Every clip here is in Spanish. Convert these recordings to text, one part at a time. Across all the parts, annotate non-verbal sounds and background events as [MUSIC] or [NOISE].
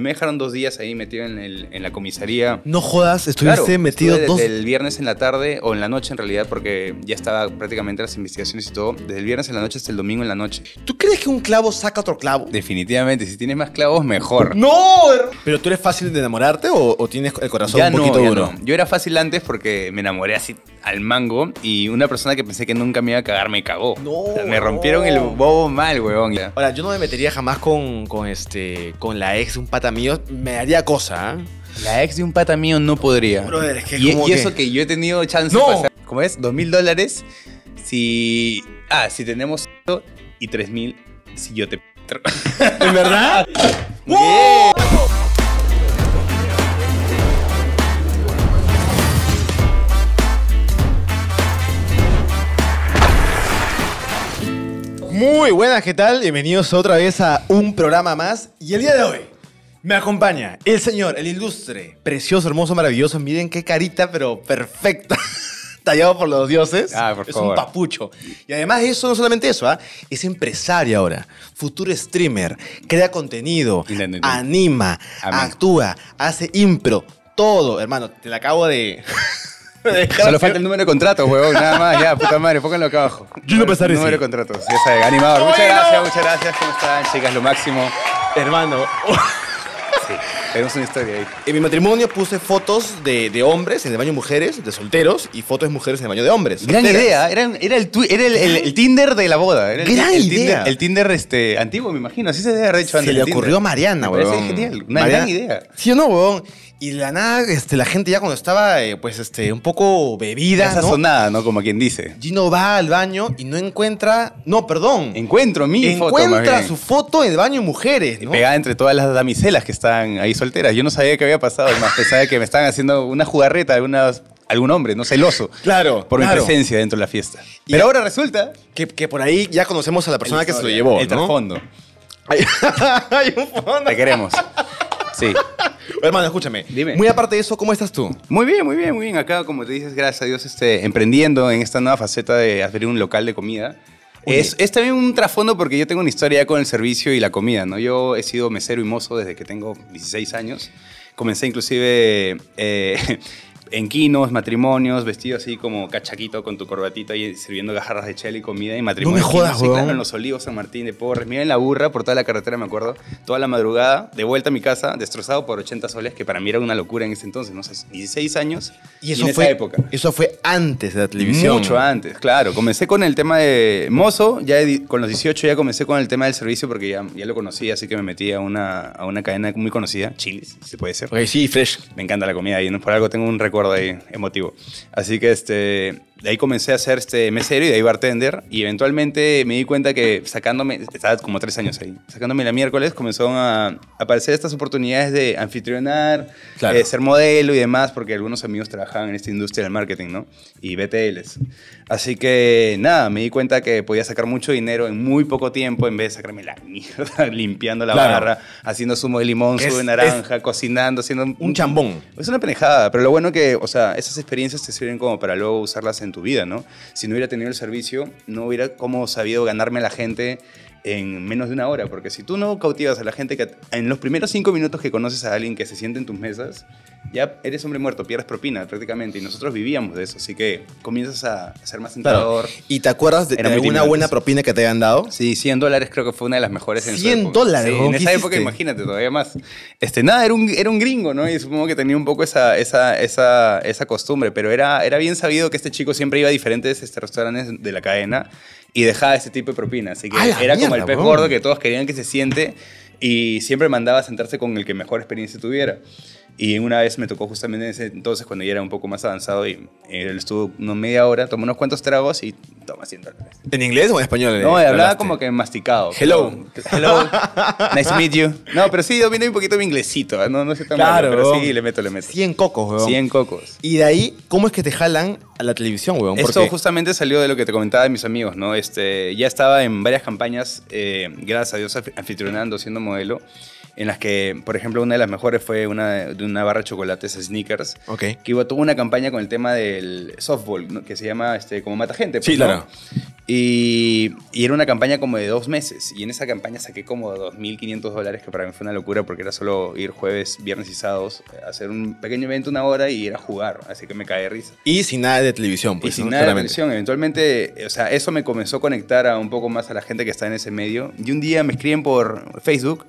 me dejaron dos días ahí metido en, la comisaría. No jodas, estuviste claro, metido desde El viernes en la tarde o en la noche en realidad, porque ya estaba prácticamente las investigaciones y todo. Desde el viernes en la noche hasta el domingo en la noche. ¿Tú crees que un clavo saca otro clavo? Definitivamente, si tienes más clavos, mejor. ¡No! ¿Pero tú eres fácil de enamorarte o, tienes el corazón ya un poquito duro? Yo era fácil antes porque me enamoré así al mango y una persona que pensé que nunca me iba a cagar me cagó. No, me rompieron el bobo mal, weón. Ahora, yo no me metería jamás con, con, este, con la ex de un pata mío. Me daría cosa, ¿ah? La ex de un pata mío no podría. y, eso que yo he tenido chance no. de ¿Cómo es? Dos mil dólares si... Ah, si tenemos y tres mil si yo te... [LAUGHS] ¿En verdad? Muy buenas, ¿qué tal? Bienvenidos otra vez a un programa más. Y el día de hoy me acompaña el señor, el ilustre, precioso, hermoso, maravilloso. Miren qué carita, pero perfecta. [LAUGHS] Tallado por los dioses. Ah, por es un papucho. Y además eso, no solamente eso, ¿ah? es empresario ahora, futuro streamer, crea contenido, anima, actúa, hace impro, todo, hermano. Te la acabo de... [LAUGHS] Solo falta el número de contratos, huevón, nada más, ya, puta madre, pónganlo acá abajo. Yo no pensaré. Número de contratos, ya animador. Muchas gracias, muchas gracias, ¿cómo están, chicas? Lo máximo. Hermano. sí, tenemos una historia ahí. En mi matrimonio puse fotos de, hombres en el baño de mujeres, de solteros, y fotos de mujeres en el baño de hombres. Gran idea, era, era, el, era el, Tinder de la boda. Gran idea. el Tinder este, antiguo, me imagino, así se debe haber hecho antes. Se le ocurrió a Mariana, huevón. Parece genial, una gran idea. Sí o no, huevón. Y la nada, este, la gente ya cuando estaba, eh, pues, este, un poco bebida, ¿no? Sazonada, ¿no? Como quien dice. Gino va al baño y no encuentra... No, perdón. Encuentro mi foto, Encuentra su foto en el baño de mujeres, Pegada entre todas las damiselas que están ahí solteras. Yo no sabía qué había pasado. Además, pensaba que me estaban haciendo una jugarreta, algunas algún hombre, no celoso. Claro. Por mi presencia dentro de la fiesta. Pero ahora resulta. Que, por ahí ya conocemos a la persona que se lo llevó. El ¿no? trasfondo. [LAUGHS] hay un fondo. Te queremos. Sí. Hermano, escúchame. Muy aparte de eso, ¿cómo estás tú? Muy bien, muy bien, muy bien. Acá, como te dices, gracias a Dios, este, emprendiendo en esta nueva faceta de abrir un local de comida. Es, también un trasfondo porque yo tengo una historia con el servicio y la comida, ¿no? Yo he sido mesero y mozo desde que tengo 16 años. Comencé inclusive eh, [LAUGHS] enquinos, matrimonios, vestido así como cachaquito con tu corbatita y sirviendo Gajarras de chela y comida y matrimonio. No me jodas, en los olivos San Martín de Porres. Mira en la burra por toda la carretera, me acuerdo. Toda la madrugada, de vuelta a mi casa, destrozado por 80 soles, que para mí era una locura en ese entonces, no sé, 16 años. Y eso en fue. Esa época. Eso fue antes de la televisión. Mucho antes, claro. Comencé con el tema de mozo, ya con los 18 ya comencé con el tema del servicio porque ya, ya lo conocía, así que me metí a una, a una cadena muy conocida, Chilis, si puede ser. sí, fresh. Me encanta la comida y por algo tengo un recuerdo recuerdo ahí emotivo. Así que este, de ahí comencé a ser este mesero y de ahí bartender. Y eventualmente me di cuenta que sacándome, estaba como tres años ahí, sacándome la miércoles comenzaron a aparecer estas oportunidades de anfitrionar, eh, ser modelo y demás, porque algunos amigos trabajaban en esta industria del marketing, ¿no? Y BTLs. Así que nada, me di cuenta que podía sacar mucho dinero en muy poco tiempo en vez de sacarme la mierda, [LAUGHS] limpiando la barra, haciendo zumo de limón, zumo de naranja, cocinando, haciendo un, chambón. Es una penejada, pero lo bueno que, o sea, esas experiencias te sirven como para luego usarlas en en tu vida, ¿no? Si no hubiera tenido el servicio, no hubiera como sabido ganarme a la gente en menos de una hora, porque si tú no cautivas a la gente que en los primeros cinco minutos que conoces a alguien que se siente en tus mesas, ya eres hombre muerto, pierdes propina prácticamente. Y nosotros vivíamos de eso, así que comienzas a ser más sentador ¿Y te acuerdas de, alguna buena propina que te habían dado? Sí, 100 dólares creo que fue una de las mejores en 100 dólares. en esa época, imagínate, todavía más. Este, nada, era un, era un gringo, ¿no? Y supongo que tenía un poco esa, costumbre, pero era, era bien sabido que este chico siempre iba a diferentes este, restaurantes de la cadena y dejaba ese tipo de propina. Así que era como el pez gordo que todos querían que se siente y siempre mandaba a sentarse con el que mejor experiencia tuviera. Y una vez me tocó justamente en ese entonces, cuando ya era un poco más avanzado, y él estuvo una media hora, tomó unos cuantos tragos y toma 100 dólares. ¿En inglés o en español? No, eh, hablaba como que masticado. Hello. hello. [LAUGHS] nice to meet you. No, pero sí, domino un poquito mi inglesito. ¿eh? No, no claro, pero sí, le meto, le meto. 100 cocos, weón. 100 cocos. Y de ahí, ¿cómo es que te jalan a la televisión, weón? Eso justamente salió de lo que te comentaba de mis amigos, ¿no? Este, ya estaba en varias campañas, eh, gracias a Dios, anfitrionando, siendo modelo en las que, por ejemplo, una de las mejores fue una de una barra de chocolates Sneakers, que tuvo una campaña con el tema del softball, que se llama este, como Mata Gente. Pues, sí, claro. Y, era una campaña como de dos meses, y en esa campaña saqué como 2.500 dólares, que para mí fue una locura porque era solo ir jueves, viernes y sábados, eh, hacer un pequeño evento una hora y ir a jugar, así que me cae de risa. Y sin nada de televisión, pues. Y sin nada de televisión, eventualmente, o sea, eso me comenzó a conectar a un poco más a la gente que está en ese medio, y un día me escriben por Facebook,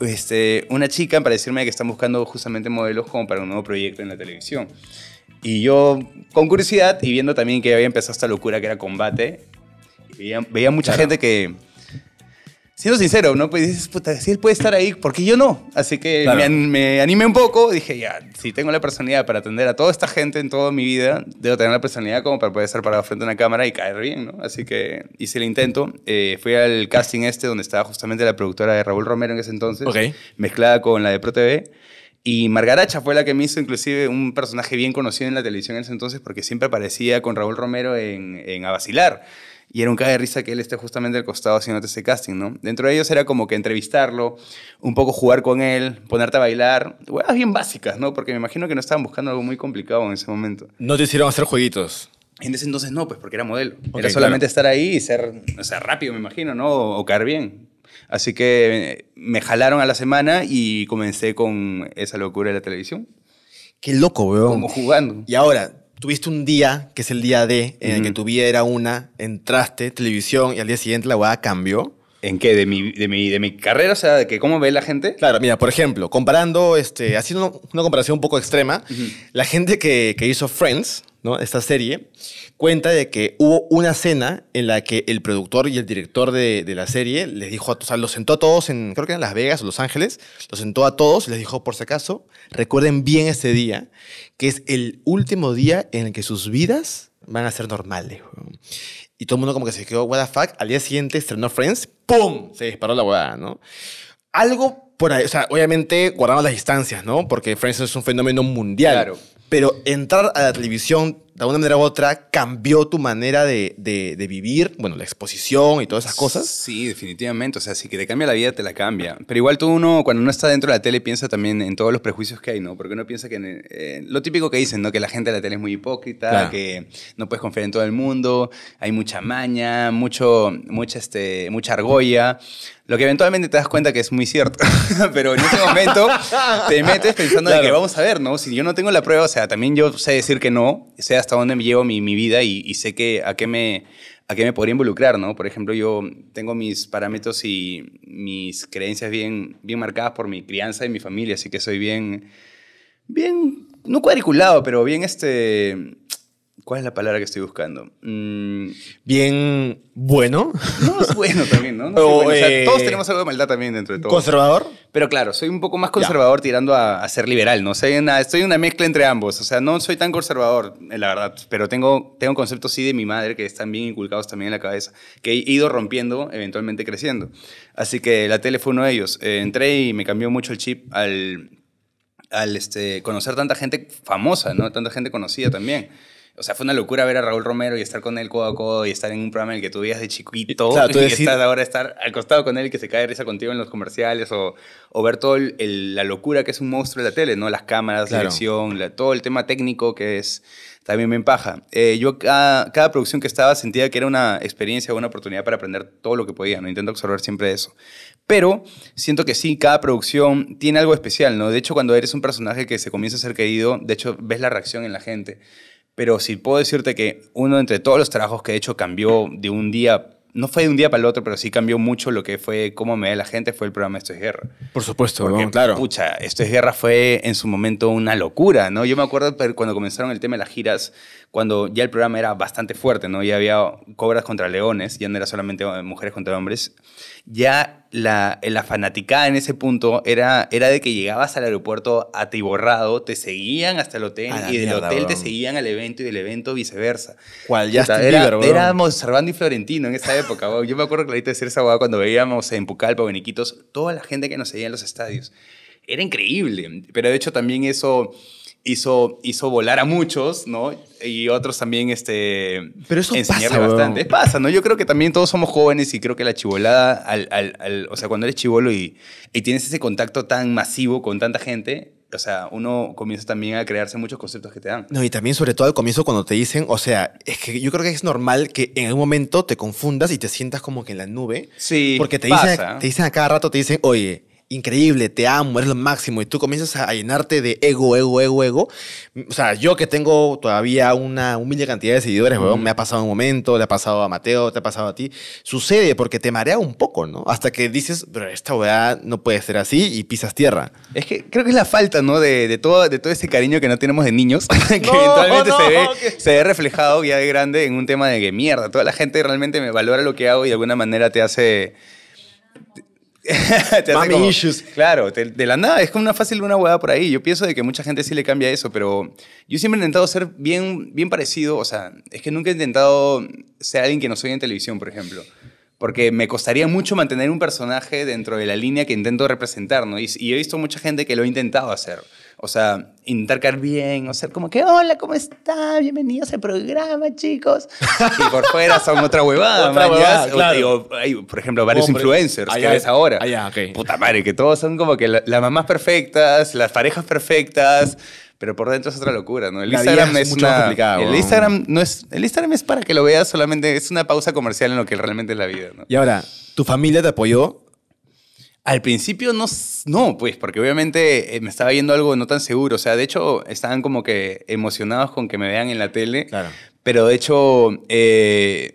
este, una chica para decirme que están buscando justamente modelos como para un nuevo proyecto en la televisión. Y yo, con curiosidad y viendo también que había empezado esta locura que era combate, veía, mucha gente que, siendo sincero, ¿no? Pues dices, puta, si él puede estar ahí, ¿por qué yo no? Así que me, animé un poco, dije, ya, si tengo la personalidad para atender a toda esta gente en toda mi vida, debo tener la personalidad como para poder estar parado frente a una cámara y caer bien, ¿no? Así que hice el intento, eh, fui al casting este donde estaba justamente la productora de Raúl Romero en ese entonces, mezclada con la de ProTV. Y Margaracha fue la que me hizo inclusive un personaje bien conocido en la televisión en ese entonces porque siempre aparecía con Raúl Romero en, en A Vacilar. Y era un caga de risa que él esté justamente al costado haciendo ese casting, ¿no? Dentro de ellos era como que entrevistarlo, un poco jugar con él, ponerte a bailar, huevas bien básicas, ¿no? Porque me imagino que no estaban buscando algo muy complicado en ese momento. No te hicieron hacer jueguitos. En ese entonces no, pues porque era modelo. era solamente estar ahí y ser, sea, rápido, me imagino, ¿no? O, caer bien. Así que eh, me jalaron a la semana y comencé con esa locura de la televisión. Qué loco, veo. Como jugando. Y ahora, tuviste un día, que es el día D, en el que tu vida era una, entraste, televisión, y al día siguiente la hueá cambió. ¿En qué? ¿De mi, de, mi, carrera? O sea, ¿de que cómo ve la gente? Claro, mira, por ejemplo, comparando, este, haciendo una comparación un poco extrema, la gente que, que hizo Friends, esta serie cuenta de que hubo una cena en la que el productor y el director de, la serie les dijo, o sea, los sentó a todos en, creo que en Las Vegas o Los Ángeles, los sentó a todos y les dijo, por si acaso, recuerden bien este día, que es el último día en el que sus vidas van a ser normales. Y todo el mundo como que se quedó, what the fuck, al día siguiente estrenó Friends, ¡pum! Se disparó la huevada, ¿no? Algo por ahí, o sea, obviamente guardamos las distancias, ¿no? Porque Friends es un fenómeno mundial. Claro. Pero entrar a la televisión de una manera u otra cambió tu manera de, vivir, bueno, la exposición y todas esas cosas. Sí, definitivamente. O sea, si que te cambia la vida, te la cambia. Pero igual tú uno, cuando uno está dentro de la tele, piensa también en todos los prejuicios que hay, ¿no? Porque uno piensa que, eh, lo típico que dicen, ¿no? Que la gente de la tele es muy hipócrita, que no puedes confiar en todo el mundo, hay mucha maña, mucho, mucha, este, mucha argolla. Lo que eventualmente te das cuenta que es muy cierto. [LAUGHS] Pero en ese momento te metes pensando de que vamos a ver, ¿no? Si yo no tengo la prueba, o sea, también yo sé decir que no, sea hasta dónde me llevo mi, vida y, sé que a qué me a qué me podría involucrar, ¿no? Por ejemplo, yo tengo mis parámetros y mis creencias bien, bien marcadas por mi crianza y mi familia, así que soy bien, bien, no cuadriculado, pero bien este, ¿Cuál es la palabra que estoy buscando? Mm, bien bueno. No, bueno también, ¿no? [LAUGHS] Eh, todos tenemos algo de maldad también dentro de todo. ¿Conservador? Pero claro, soy un poco más conservador tirando a, ser liberal, ¿no? sé, una, estoy una mezcla entre ambos. O sea, no soy tan conservador, eh, la verdad, pero tengo, tengo conceptos sí de mi madre que están bien inculcados también en la cabeza, que he ido rompiendo, eventualmente creciendo. Así que la tele fue uno de ellos. Eh, entré y me cambió mucho el chip al al este, conocer tanta gente famosa, ¿no? Tanta gente conocida también. O sea, fue una locura ver a Raúl Romero y estar con él codo a codo y estar en un programa en el que tú vivías de chiquito. tú [LAUGHS] y ahora estar al costado con él y que se cae de risa contigo en los comerciales o, o ver toda la locura que es un monstruo de la tele, ¿no? Las cámaras, la dirección, todo el tema técnico que es también me empaja. Eh, yo cada, cada, producción que estaba sentía que era una experiencia o una oportunidad para aprender todo lo que podía, ¿no? Intento absorber siempre eso. Pero siento que sí, cada producción tiene algo especial, ¿no? De hecho, cuando eres un personaje que se comienza a ser querido, de hecho, ves la reacción en la gente pero si puedo decirte que uno entre todos los trabajos que he hecho cambió de un día, no fue de un día para el otro, pero sí cambió mucho lo que fue cómo me ve la gente, fue el programa Esto es Guerra. Por supuesto, Porque, claro. Pucha, Esto es Guerra fue en su momento una locura, ¿no? Yo me acuerdo cuando comenzaron el tema de las giras, cuando ya el programa era bastante fuerte, ¿no? Ya había cobras contra leones, ya no era solamente eh, mujeres contra hombres ya la, eh, la fanaticada en ese punto era, era de que llegabas al aeropuerto atiborrado, te seguían hasta el hotel y del hotel te seguían al evento y del evento viceversa. cual Ya está. Era, y Florentino en esa época. Yo me acuerdo clarito de ser esa cuando veíamos en Pucallpa o en Iquitos toda la gente que nos seguía en los estadios. Era increíble, pero de hecho también eso hizo, hizo volar a muchos, ¿no? Y otros también este, Pero eso bastante. Pasa, ¿no? Yo creo que también todos somos jóvenes y creo que la chivolada, al, o sea, cuando eres chivolo y, tienes ese contacto tan masivo con tanta gente, o sea, uno comienza también a crearse muchos conceptos que te dan. No, y también sobre todo al comienzo cuando te dicen, o sea, es que yo creo que es normal que en algún momento te confundas y te sientas como que en la nube. Sí. Porque te, Dicen, te dicen a cada rato, te dicen, oye, increíble, te amo, eres lo máximo, y tú comienzas a llenarte de ego, ego, ego, ego. O sea, yo que tengo todavía una humilde cantidad de seguidores, me ha pasado un momento, le ha pasado a Mateo, te ha pasado a ti, sucede porque te marea un poco, ¿no? Hasta que dices, pero esta weá no puede ser así y pisas tierra. Es que creo que es la falta, ¿no? De, de todo, de todo ese cariño que no tenemos de niños, [LAUGHS] que eventualmente se, ve, se ve reflejado ya de grande en un tema de que mierda, toda la gente realmente me valora lo que hago y de alguna manera te hace [LAUGHS] te Claro, de la nada, es como una fácil una hueá por ahí. Yo pienso de que mucha gente sí le cambia eso, pero yo siempre he intentado ser bien, bien parecido, o sea, es que nunca he intentado ser alguien que no soy en televisión, por ejemplo. Porque me costaría mucho mantener un personaje dentro de la línea que intento representar, Y, y he visto mucha gente que lo ha intentado hacer. O sea, intentar bien, o ser como que, hola, ¿cómo está? Bienvenidos al programa, chicos. y por [LAUGHS] fuera son otra huevada, otra hay, por ejemplo, varios influencers que ves ahora. Puta madre, que todos son como que las mamás perfectas, las parejas perfectas. Pero por dentro es otra locura, ¿no? El Instagram es, una, El Instagram, no es, el Instagram es para que lo veas solamente, es una pausa comercial en lo que realmente es la vida, ¿no? Y ahora, ¿tu familia te apoyó al principio no, no, pues, porque obviamente eh, me estaba yendo algo no tan seguro. O sea, de hecho, estaban como que emocionados con que me vean en la tele. Claro. Pero de hecho, eh,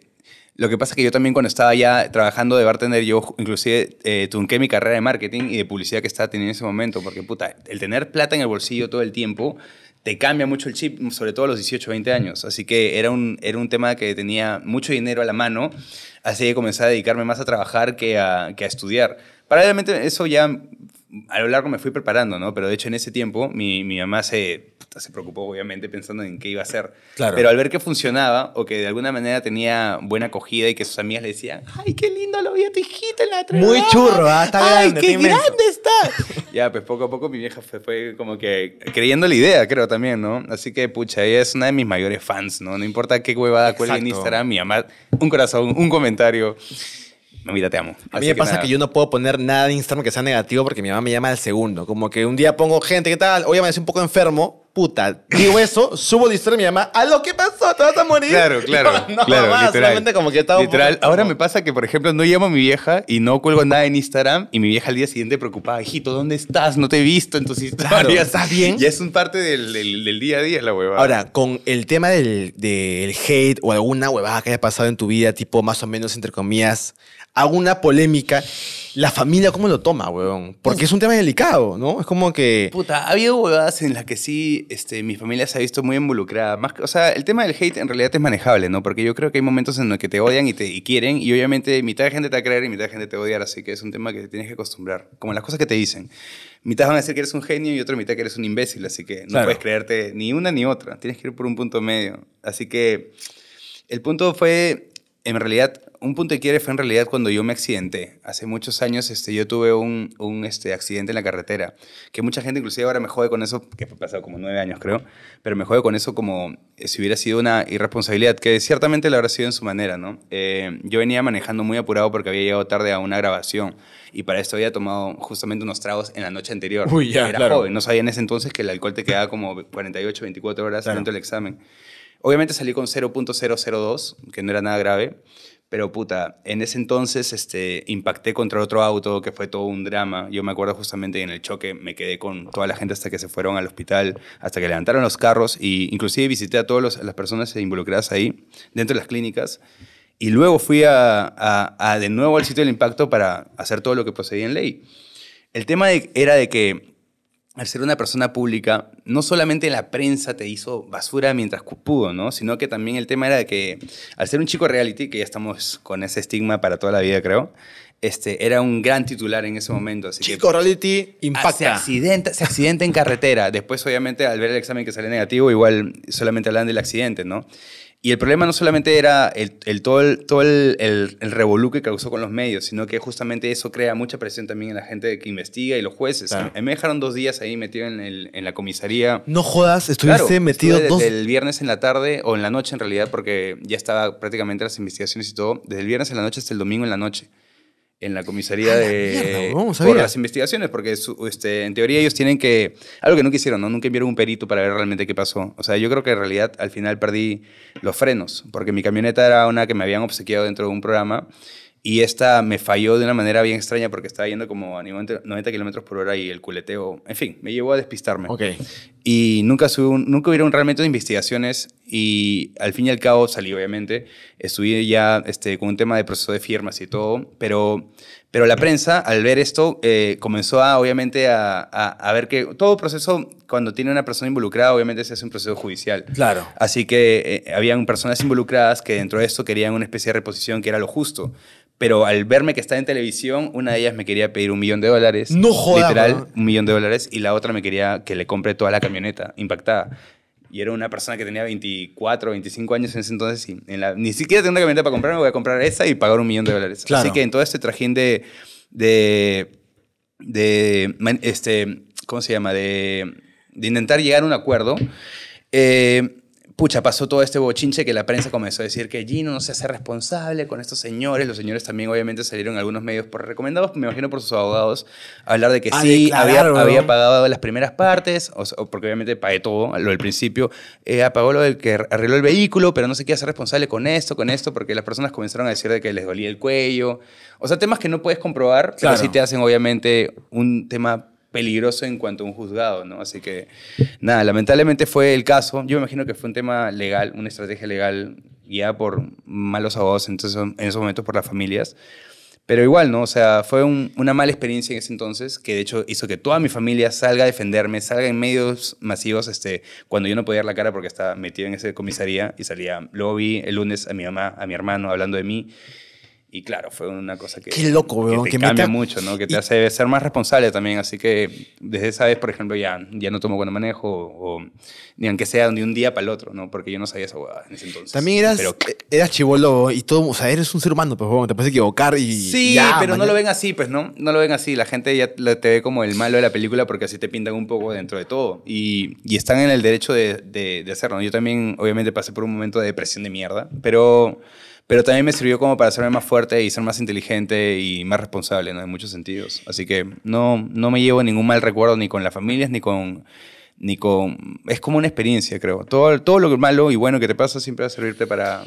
lo que pasa es que yo también cuando estaba ya trabajando de bartender, yo inclusive tunqué eh, trunqué mi carrera de marketing y de publicidad que estaba teniendo en ese momento. Porque, puta, el tener plata en el bolsillo todo el tiempo te cambia mucho el chip, sobre todo a los 18, 20 años. Así que era un, era un tema que tenía mucho dinero a la mano Así que comencé a dedicarme más a trabajar que a, que a estudiar. Paralelamente, eso ya a lo largo me fui preparando, ¿no? Pero de hecho en ese tiempo mi, mi mamá se se preocupó obviamente pensando en qué iba a hacer. Pero al ver que funcionaba o que de alguna manera tenía buena acogida y que sus amigas le decían, ay, qué lindo lo vio a tu hijita en la Muy churro, hasta ah, está ay, qué grande está. [LAUGHS] ya, pues poco a poco mi vieja fue, fue, como que creyendo la idea, creo también, ¿no? Así que, pucha, ella es una de mis mayores fans, ¿no? No importa qué huevada cuelgue en Instagram, mi mamá, un corazón, un comentario mamita, te amo. A mí me pasa que yo no puedo poner nada en Instagram que sea negativo porque mi mamá me llama al segundo. Como que un día pongo gente, ¿qué tal? Hoy hace un poco enfermo puta, digo eso, subo historia y mi mamá, a lo que pasó, te vas a morir. Claro, [LAUGHS] claro. No, claro, mamá, como que estaba literal. Ahora me pasa que, por ejemplo, no llamo a mi vieja y no cuelgo nada en Instagram y mi vieja al día siguiente preocupada, hijito, ¿dónde estás? No te he visto en tus historias. bien? Y es un parte del, día a día la huevada. Ahora, con el tema del, hate o alguna huevada que haya pasado en tu vida, tipo más o menos, entre comillas, alguna polémica, la familia cómo lo toma, huevón. Porque pues es un tema delicado, ¿no? Es como que... Puta, ha habido huevadas en las que sí este, mi familia se ha visto muy involucrada. Más, o sea, el tema del hate en realidad es manejable, ¿no? Porque yo creo que hay momentos en los que te odian y te quieren, y obviamente mitad de gente te va a creer y mitad de gente te va a odiar, así que es un tema que te tienes que acostumbrar. Como las cosas que te dicen. Mitad van a decir que eres un genio y otra mitad que eres un imbécil, así que no puedes creerte ni una ni otra. Tienes que ir por un punto medio. Así que el punto fue en realidad, un punto de quiebre fue en realidad cuando yo me accidenté. Hace muchos años este, yo tuve un, un este, accidente en la carretera, que mucha gente inclusive ahora me jode con eso, que fue pasado como nueve años creo, pero me jode con eso como si hubiera sido una irresponsabilidad, que ciertamente la habrá sido en su manera, ¿no? Eh, yo venía manejando muy apurado porque había llegado tarde a una grabación y para esto había tomado justamente unos tragos en la noche anterior. Uy, ya, Era joven, no sabía en ese entonces que el alcohol te quedaba como 48, 24 horas claro. dentro del examen. Obviamente salí con 0.002, que no era nada grave, pero puta, en ese entonces este, impacté contra otro auto, que fue todo un drama. Yo me acuerdo justamente en el choque me quedé con toda la gente hasta que se fueron al hospital, hasta que levantaron los carros, e inclusive visité a todas las personas involucradas ahí, dentro de las clínicas. Y luego fui a, de nuevo al sitio del impacto para hacer todo lo que procedía en ley. El tema era de que al ser una persona pública, no solamente la prensa te hizo basura mientras pudo, ¿no? Sino que también el tema era de que al ser un chico reality, que ya estamos con ese estigma para toda la vida, creo, este, era un gran titular en ese momento. chico reality impacta. Ah, se accidente en carretera. Después, obviamente, al ver el examen que sale negativo, igual solamente hablan del accidente, ¿no? Y el problema no solamente era el, todo, el, todo el, que causó con los medios, sino que justamente eso crea mucha presión también en la gente que investiga y los jueces. me dejaron dos días ahí metido en, el, en la comisaría. No jodas, estuviste claro, metido desde el viernes en la tarde, o en la noche en realidad, porque ya estaba prácticamente las investigaciones y todo, desde el viernes en la noche hasta el domingo en la noche en la comisaría de por las investigaciones, porque este, en teoría ellos tienen que algo que nunca hicieron, ¿no? nunca enviaron un perito para ver realmente qué pasó. O sea, yo creo que en realidad al final perdí los frenos, porque mi camioneta era una que me habían obsequiado dentro de un programa y esta me falló de una manera bien extraña porque estaba yendo como a 90 kilómetros por hora y el culeteo, en fin, me llevó a despistarme. Y nunca, un, nunca hubieron realmente investigaciones y al fin y al cabo salí, obviamente. Estuve ya este, con un tema de proceso de firmas y todo, pero pero la prensa, al ver esto, eh, comenzó a, obviamente, a, ver que todo proceso, cuando tiene una persona involucrada, obviamente se hace un proceso judicial. Claro. Así que eh, habían personas involucradas que dentro de esto querían una especie de reposición que era lo justo. Pero al verme que estaba en televisión, una de ellas me quería pedir un millón de dólares. No jodas. Literal, un millón de dólares. Y la otra me quería que le compre toda la camioneta impactada y era una persona que tenía 24, 25 años en ese entonces y en la, ni siquiera tengo que camioneta para comprarme, voy a comprar esa y pagar un millón de dólares. Así que en todo este trajín de, de, de este, ¿cómo se llama? De, de intentar llegar a un acuerdo, eh, pucha, pasó todo este bochinche que la prensa comenzó a decir que Gino no se hace responsable con estos señores. Los señores también obviamente salieron en algunos medios por recomendados, me imagino por sus abogados, hablar de que ah, sí, había, había, pagado las primeras partes, porque obviamente pagué todo, lo del principio, eh, Apagó lo del que arregló el vehículo, pero no se quiere hacer responsable con esto, con esto, porque las personas comenzaron a decir de que les dolía el cuello. O sea, temas que no puedes comprobar, pero sí te hacen obviamente un tema peligroso en cuanto a un juzgado, ¿no? Así que, nada, lamentablemente fue el caso. Yo me imagino que fue un tema legal, una estrategia legal guiada por malos abogados entonces, en esos momentos por las familias. Pero igual, ¿no? O sea, fue una mala experiencia en ese entonces que de hecho hizo que toda mi familia salga a defenderme, salga en medios masivos este, cuando yo no podía dar la cara porque estaba metido en esa comisaría y salía. Luego vi el lunes a mi mamá, a mi hermano hablando de mí y claro, fue una cosa que, Qué loco, veo que te cambia mucho, ¿no? Que te hace ser más responsable también. Así que desde esa vez, por ejemplo, ya, ya no tomo cuando manejo, o, ni aunque sea de un día para el otro, ¿no? Porque yo no sabía esa hueá en ese entonces. También eras, eh, eras chivolo y todo, o sea, eres un ser humano, pues, weón, te puedes equivocar y. Sí, pero no lo ven así, pues, ¿no? No lo ven así. La gente ya te ve como el malo de la película porque así te pintan un poco dentro de todo. Y, y están en el derecho de, de, de hacerlo. Yo también, obviamente, pasé por un momento de depresión de mierda, pero pero también me sirvió como para hacerme más fuerte y ser más inteligente y más responsable, ¿no? En muchos sentidos. Así que no, no me llevo ningún mal recuerdo ni con las familias, ni con ni con... Es como una experiencia, creo. Todo, todo lo malo y bueno que te pasa siempre va a servirte para,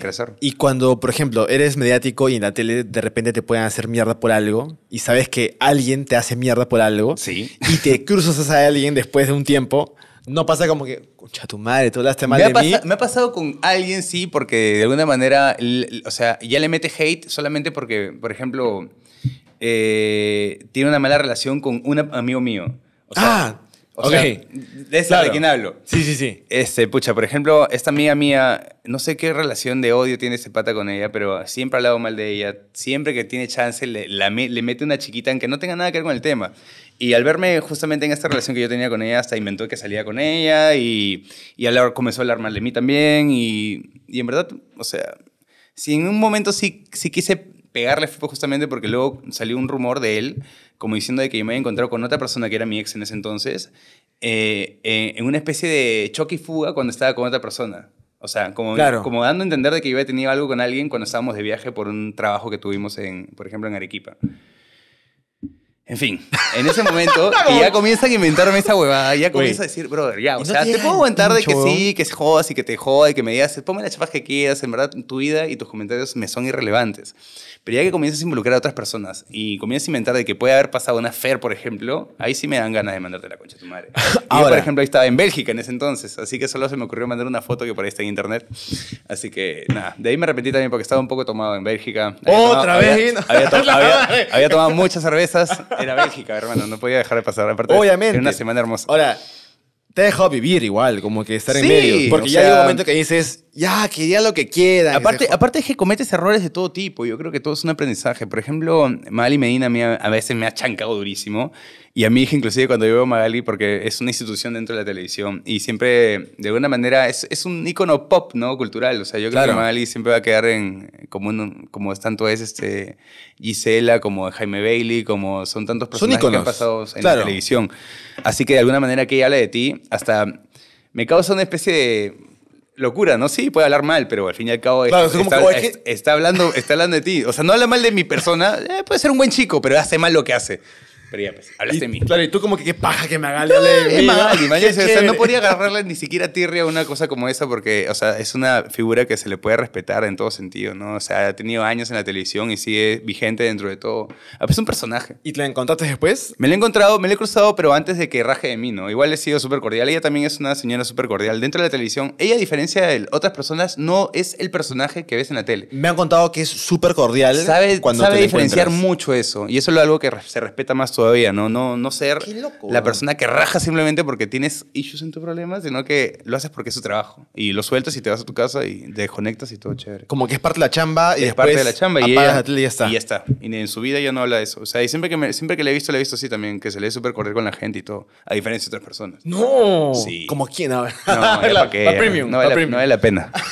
crecer. Y cuando, por ejemplo, eres mediático y en la tele de repente te pueden hacer mierda por algo y sabes que alguien te hace mierda por algo sí. y te cruzas a alguien después de un tiempo... No pasa como que, concha tu madre, tú hablaste mal me de mí. Me ha pasado con alguien, sí, porque de alguna manera, o sea, ya le mete hate solamente porque, por ejemplo, eh, tiene una mala relación con un amigo mío. O ah, o sea, de quién hablo. Sí, sí, sí. Este, pucha, por ejemplo, esta amiga mía, no sé qué relación de odio tiene ese pata con ella, pero siempre ha hablado mal de ella. Siempre que tiene chance, le, mete una chiquita en que no tenga nada que ver con el tema. Y al verme justamente en esta relación que yo tenía con ella, hasta inventó que salía con ella y, y comenzó a hablar mal de mí también. Y, y en verdad, o sea, si en un momento sí, sí quise pegarle fue justamente porque luego salió un rumor de él, como diciendo de que yo me había encontrado con otra persona que era mi ex en ese entonces, eh, eh, en una especie de choque y fuga cuando estaba con otra persona. O sea, como, dando a entender de que yo había tenido algo con alguien cuando estábamos de viaje por un trabajo que tuvimos, en, por ejemplo, en Arequipa. En fin, en ese momento, y [LAUGHS] ya comienzan a inventarme esa huevada, ya comienzan a decir, brother, ya, o sea, te, puedo aguantar de que sí, que se jodas y que te jodas y que me digas, ponme la chapas que quieras, en verdad tu vida y tus comentarios me son irrelevantes. Pero ya que comienzas a involucrar a otras personas y comienzas a inventar de que puede haber pasado una FER, por ejemplo, ahí sí me dan ganas de mandarte la concha a tu madre. [LAUGHS] Yo, por ejemplo, ahí estaba en Bélgica en ese entonces, así que solo se me ocurrió mandar una foto que por ahí está en internet. Así que, nada, de ahí me arrepentí también porque estaba un poco tomado en Bélgica. ¡Otra vez! [LAUGHS] había tomado muchas cervezas era Bélgica, hermano, no podía dejar de pasar. Aparte, Obviamente. Era una semana hermosa. Ahora, te ha dejado vivir igual, como que estar en medio. Porque ya hay un momento que dices, ya, quería lo que queda Aparte, aparte es que cometes errores de todo tipo. Yo creo que todo es un aprendizaje. Por ejemplo, Mali Medina a, mí a veces me ha chancado durísimo. Y a mi inclusive, cuando yo veo Magali, porque es una institución dentro de la televisión y siempre, de alguna manera, es, es un icono pop, ¿no? Cultural. O sea, yo creo que Magali siempre va a quedar en, como, como tanto es este Gisela, como Jaime Bailey, como son tantos personajes que han pasado en la televisión. Así que, de alguna manera, que ella habla de ti, hasta me causa una especie de locura, ¿no? Sí, puede hablar mal, pero al fin y al cabo está, está, hablando, está hablando de ti. O sea, no habla mal de mi persona, eh, puede ser un buen chico, pero hace mal lo que hace. Pues, hablaste de mí. Claro, y tú como que qué paja que me haga no podía agarrarle ni siquiera a tirria una cosa como esa porque, o sea, es una figura que se le puede respetar en todo sentido, ¿no? O sea, ha tenido años en la televisión y sigue vigente dentro de todo. Ah, pues, es un personaje. ¿Y te la encontraste después? Me la he encontrado, me la he cruzado, pero antes de que raje de mí, ¿no? Igual he sido súper cordial. Ella también es una señora súper cordial. Dentro de la televisión, ella, a diferencia de otras personas, no es el personaje que ves en la tele. Me han contado que es súper cordial. Sabe, cuando te diferenciar mucho eso. Y eso es algo que se respeta más todavía todavía, ¿no? No, no ser la persona que raja simplemente porque tienes issues en tu problema, sino que lo haces porque es su trabajo. Y lo sueltas y te vas a tu casa y te desconectas y todo chévere. Como que es parte de la chamba y es parte de la chamba y, ya está. Y ya está. Y en su vida ya no habla de eso. O sea, y siempre que, me, siempre que le he visto, le he visto así también, que se le ve súper cordial con la gente y todo, a diferencia de otras personas. ¡No! ¿Como quién? [LAUGHS] no vale la pena. [LAUGHS]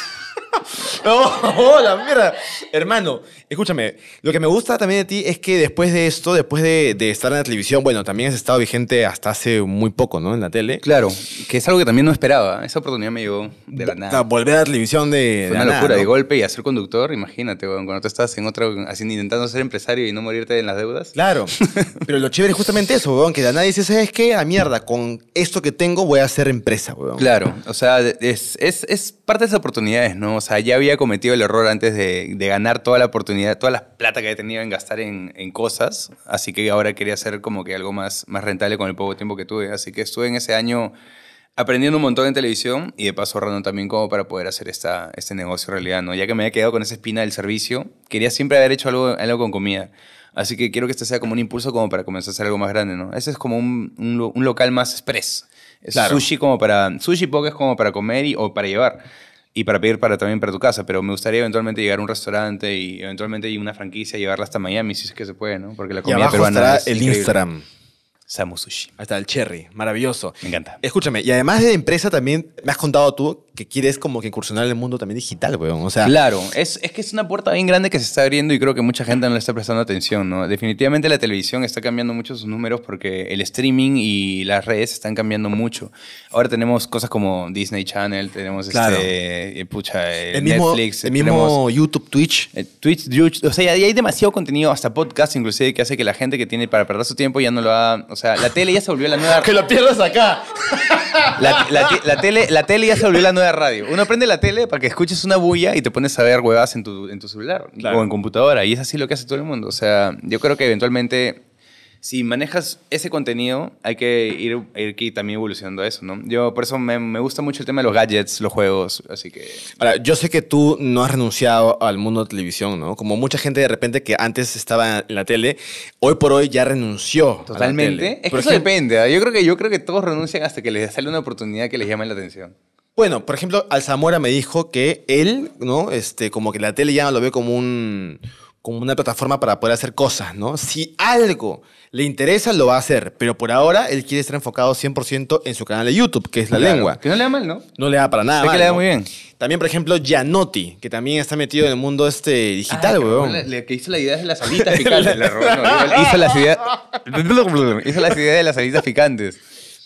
[LAUGHS] oh, la mierda. Hermano, escúchame. Lo que me gusta también de ti es que después de esto, después de, estar en la televisión, bueno, también has estado vigente hasta hace muy poco, ¿no? En la tele. Claro, que es algo que también no esperaba. Esa oportunidad me llegó de la nada. Volver a la televisión de, una locura, de golpe y hacer conductor, imagínate, cuando tú estás en otro así intentando ser empresario y no morirte en las deudas. Claro. [LAUGHS] Pero lo chévere es justamente eso, weón, que la nada dice, ¿sabes qué? A ah, mierda, con esto que tengo voy a hacer empresa, weón. Claro, o sea, es, es parte de esas oportunidades, ¿no? O sea, ya había cometido el error antes de, ganar toda la oportunidad, todas las plata que tenido en gastar en, cosas, así que ahora quería hacer como que algo más, rentable con el poco tiempo que tuve. Así que estuve en ese año aprendiendo un montón en televisión y de paso ahorrando también como para poder hacer esta, este negocio en realidad, ¿no? Ya que me había quedado con esa espina del servicio, quería siempre haber hecho algo, algo con comida. Así que quiero que este sea como un impulso como para comenzar a hacer algo más grande, ¿no? Ese es como un, local más express. sushi como para... Sushi poke es como para comer o para llevar y para pedir para también para tu casa, pero me gustaría eventualmente llegar a un restaurante y eventualmente ir una franquicia, y llevarla hasta Miami, si es que se puede, ¿no? Porque la comida y abajo peruana estará es el Instagram. Samu Sushi. Ahí está el cherry, maravilloso. Me encanta. Escúchame, y además de empresa también me has contado tú que quieres como que incursionar en el mundo también digital, weón. O sea, claro, es, que es una puerta bien grande que se está abriendo y creo que mucha gente no le está prestando atención, ¿no? Definitivamente la televisión está cambiando mucho sus números porque el streaming y las redes están cambiando mucho. Ahora tenemos cosas como Disney Channel, tenemos este, eh, pucha, eh, el, Netflix. El YouTube, Twitch. Eh, Twitch, YouTube, o sea, hay demasiado contenido, hasta podcast inclusive, que hace que la gente que tiene para perder su tiempo ya no lo haga. O sea, la tele ya se volvió la nueva... [LAUGHS] que lo pierdas acá. [LAUGHS] La, tele, la tele ya se volvió la nueva radio. Uno prende la tele para que escuches una bulla y te pones a ver huevas en tu, en tu celular o en computadora. Y es así lo que hace todo el mundo. O sea, yo creo que eventualmente si manejas ese contenido, hay que ir, ir también evolucionando eso, ¿no? Yo por eso me, gusta mucho el tema de los gadgets, los juegos, así que... Ahora, yo sé que tú no has renunciado al mundo de televisión, ¿no? Como mucha gente de repente que antes estaba en la tele, hoy por hoy ya renunció. Totalmente. A Es que eso depende. ¿ah? Yo creo, que, yo creo que todos renuncian hasta que les sale una oportunidad que les llame la atención. Bueno, por ejemplo, Alzamora me dijo que él, ¿no? Este, como que la tele ya lo ve como un, como una plataforma para poder hacer cosas, ¿no? Si algo le interesa, lo va a hacer, pero por ahora él quiere estar enfocado 100% en su canal de YouTube, que es la lengua. Que no le da mal, ¿no? No le da para nada. Mal, que le da muy bien. También, por ejemplo, Gianotti, que también está metido en el mundo este digital, weón. Ah, que hizo la idea de las salitas [LAUGHS] picantes. [LAUGHS] hizo la ideas... hizo la idea de las salitas picantes.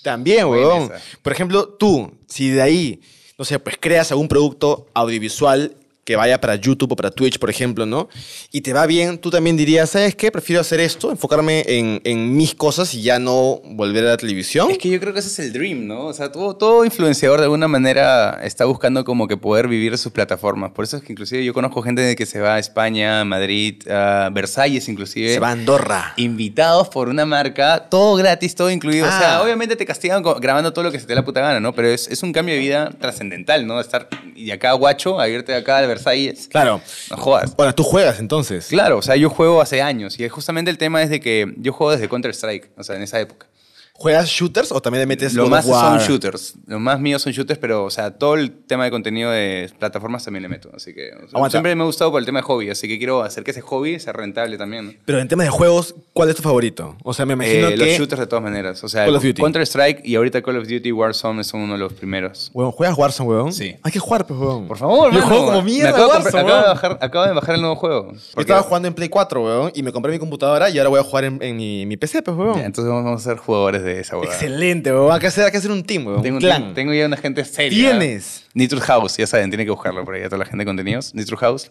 También, weón. Por ejemplo, tú, si de ahí, no sé, pues creas algún producto audiovisual que vaya para YouTube o para Twitch, por ejemplo, ¿no? Y te va bien, tú también dirías, ¿sabes qué? Prefiero hacer esto, enfocarme en, mis cosas y ya no volver a la televisión. Es que yo creo que ese es el dream, ¿no? O sea, todo, todo influenciador de alguna manera está buscando como que poder vivir sus plataformas. Por eso es que inclusive yo conozco gente que se va a España, Madrid, a Versalles inclusive. Se va a Andorra. Invitados por una marca, todo gratis, todo incluido. O sea, ah. obviamente te castigan grabando todo lo que se te dé la puta gana, ¿no? Pero es, un cambio de vida trascendental, ¿no? Estar de acá guacho, a irte acá al es Claro. No jodas. Bueno, tú juegas entonces. Claro, o sea, yo juego hace años y justamente el tema es de que yo juego desde Counter-Strike, o sea, en esa época. ¿Juegas shooters o también le metes Lo más son shooters. Lo más mío son shooters, pero, o sea, todo el tema de contenido de plataformas también le meto. Así que. siempre me ha gustado por el tema de hobby, así que quiero hacer que ese hobby sea rentable también. Pero en tema de juegos, ¿cuál es tu favorito? O sea, me eh, imagino que... Los shooters de todas maneras. O sea, Counter-Strike y ahorita Call of Duty Warzone son uno de los primeros. ¿juegas Warzone, huevón? Sí. Hay que jugar, pues, huevón. Por favor, Yo juego como mierda acabo, de bajar, acabo de bajar el nuevo juego. Yo estaba jugando en Play 4, weón, y me compré mi computadora y ahora voy a jugar en, mi, PC, pues, weón. entonces vamos a ser jugadores de de Excelente, weón. Hay que hacer, hacer un team, weón. Tengo, Tengo, ya una gente seria. ¿Tienes? Nitro House, ya saben, tiene que buscarlo por ahí a toda la gente de contenidos. Nitro House.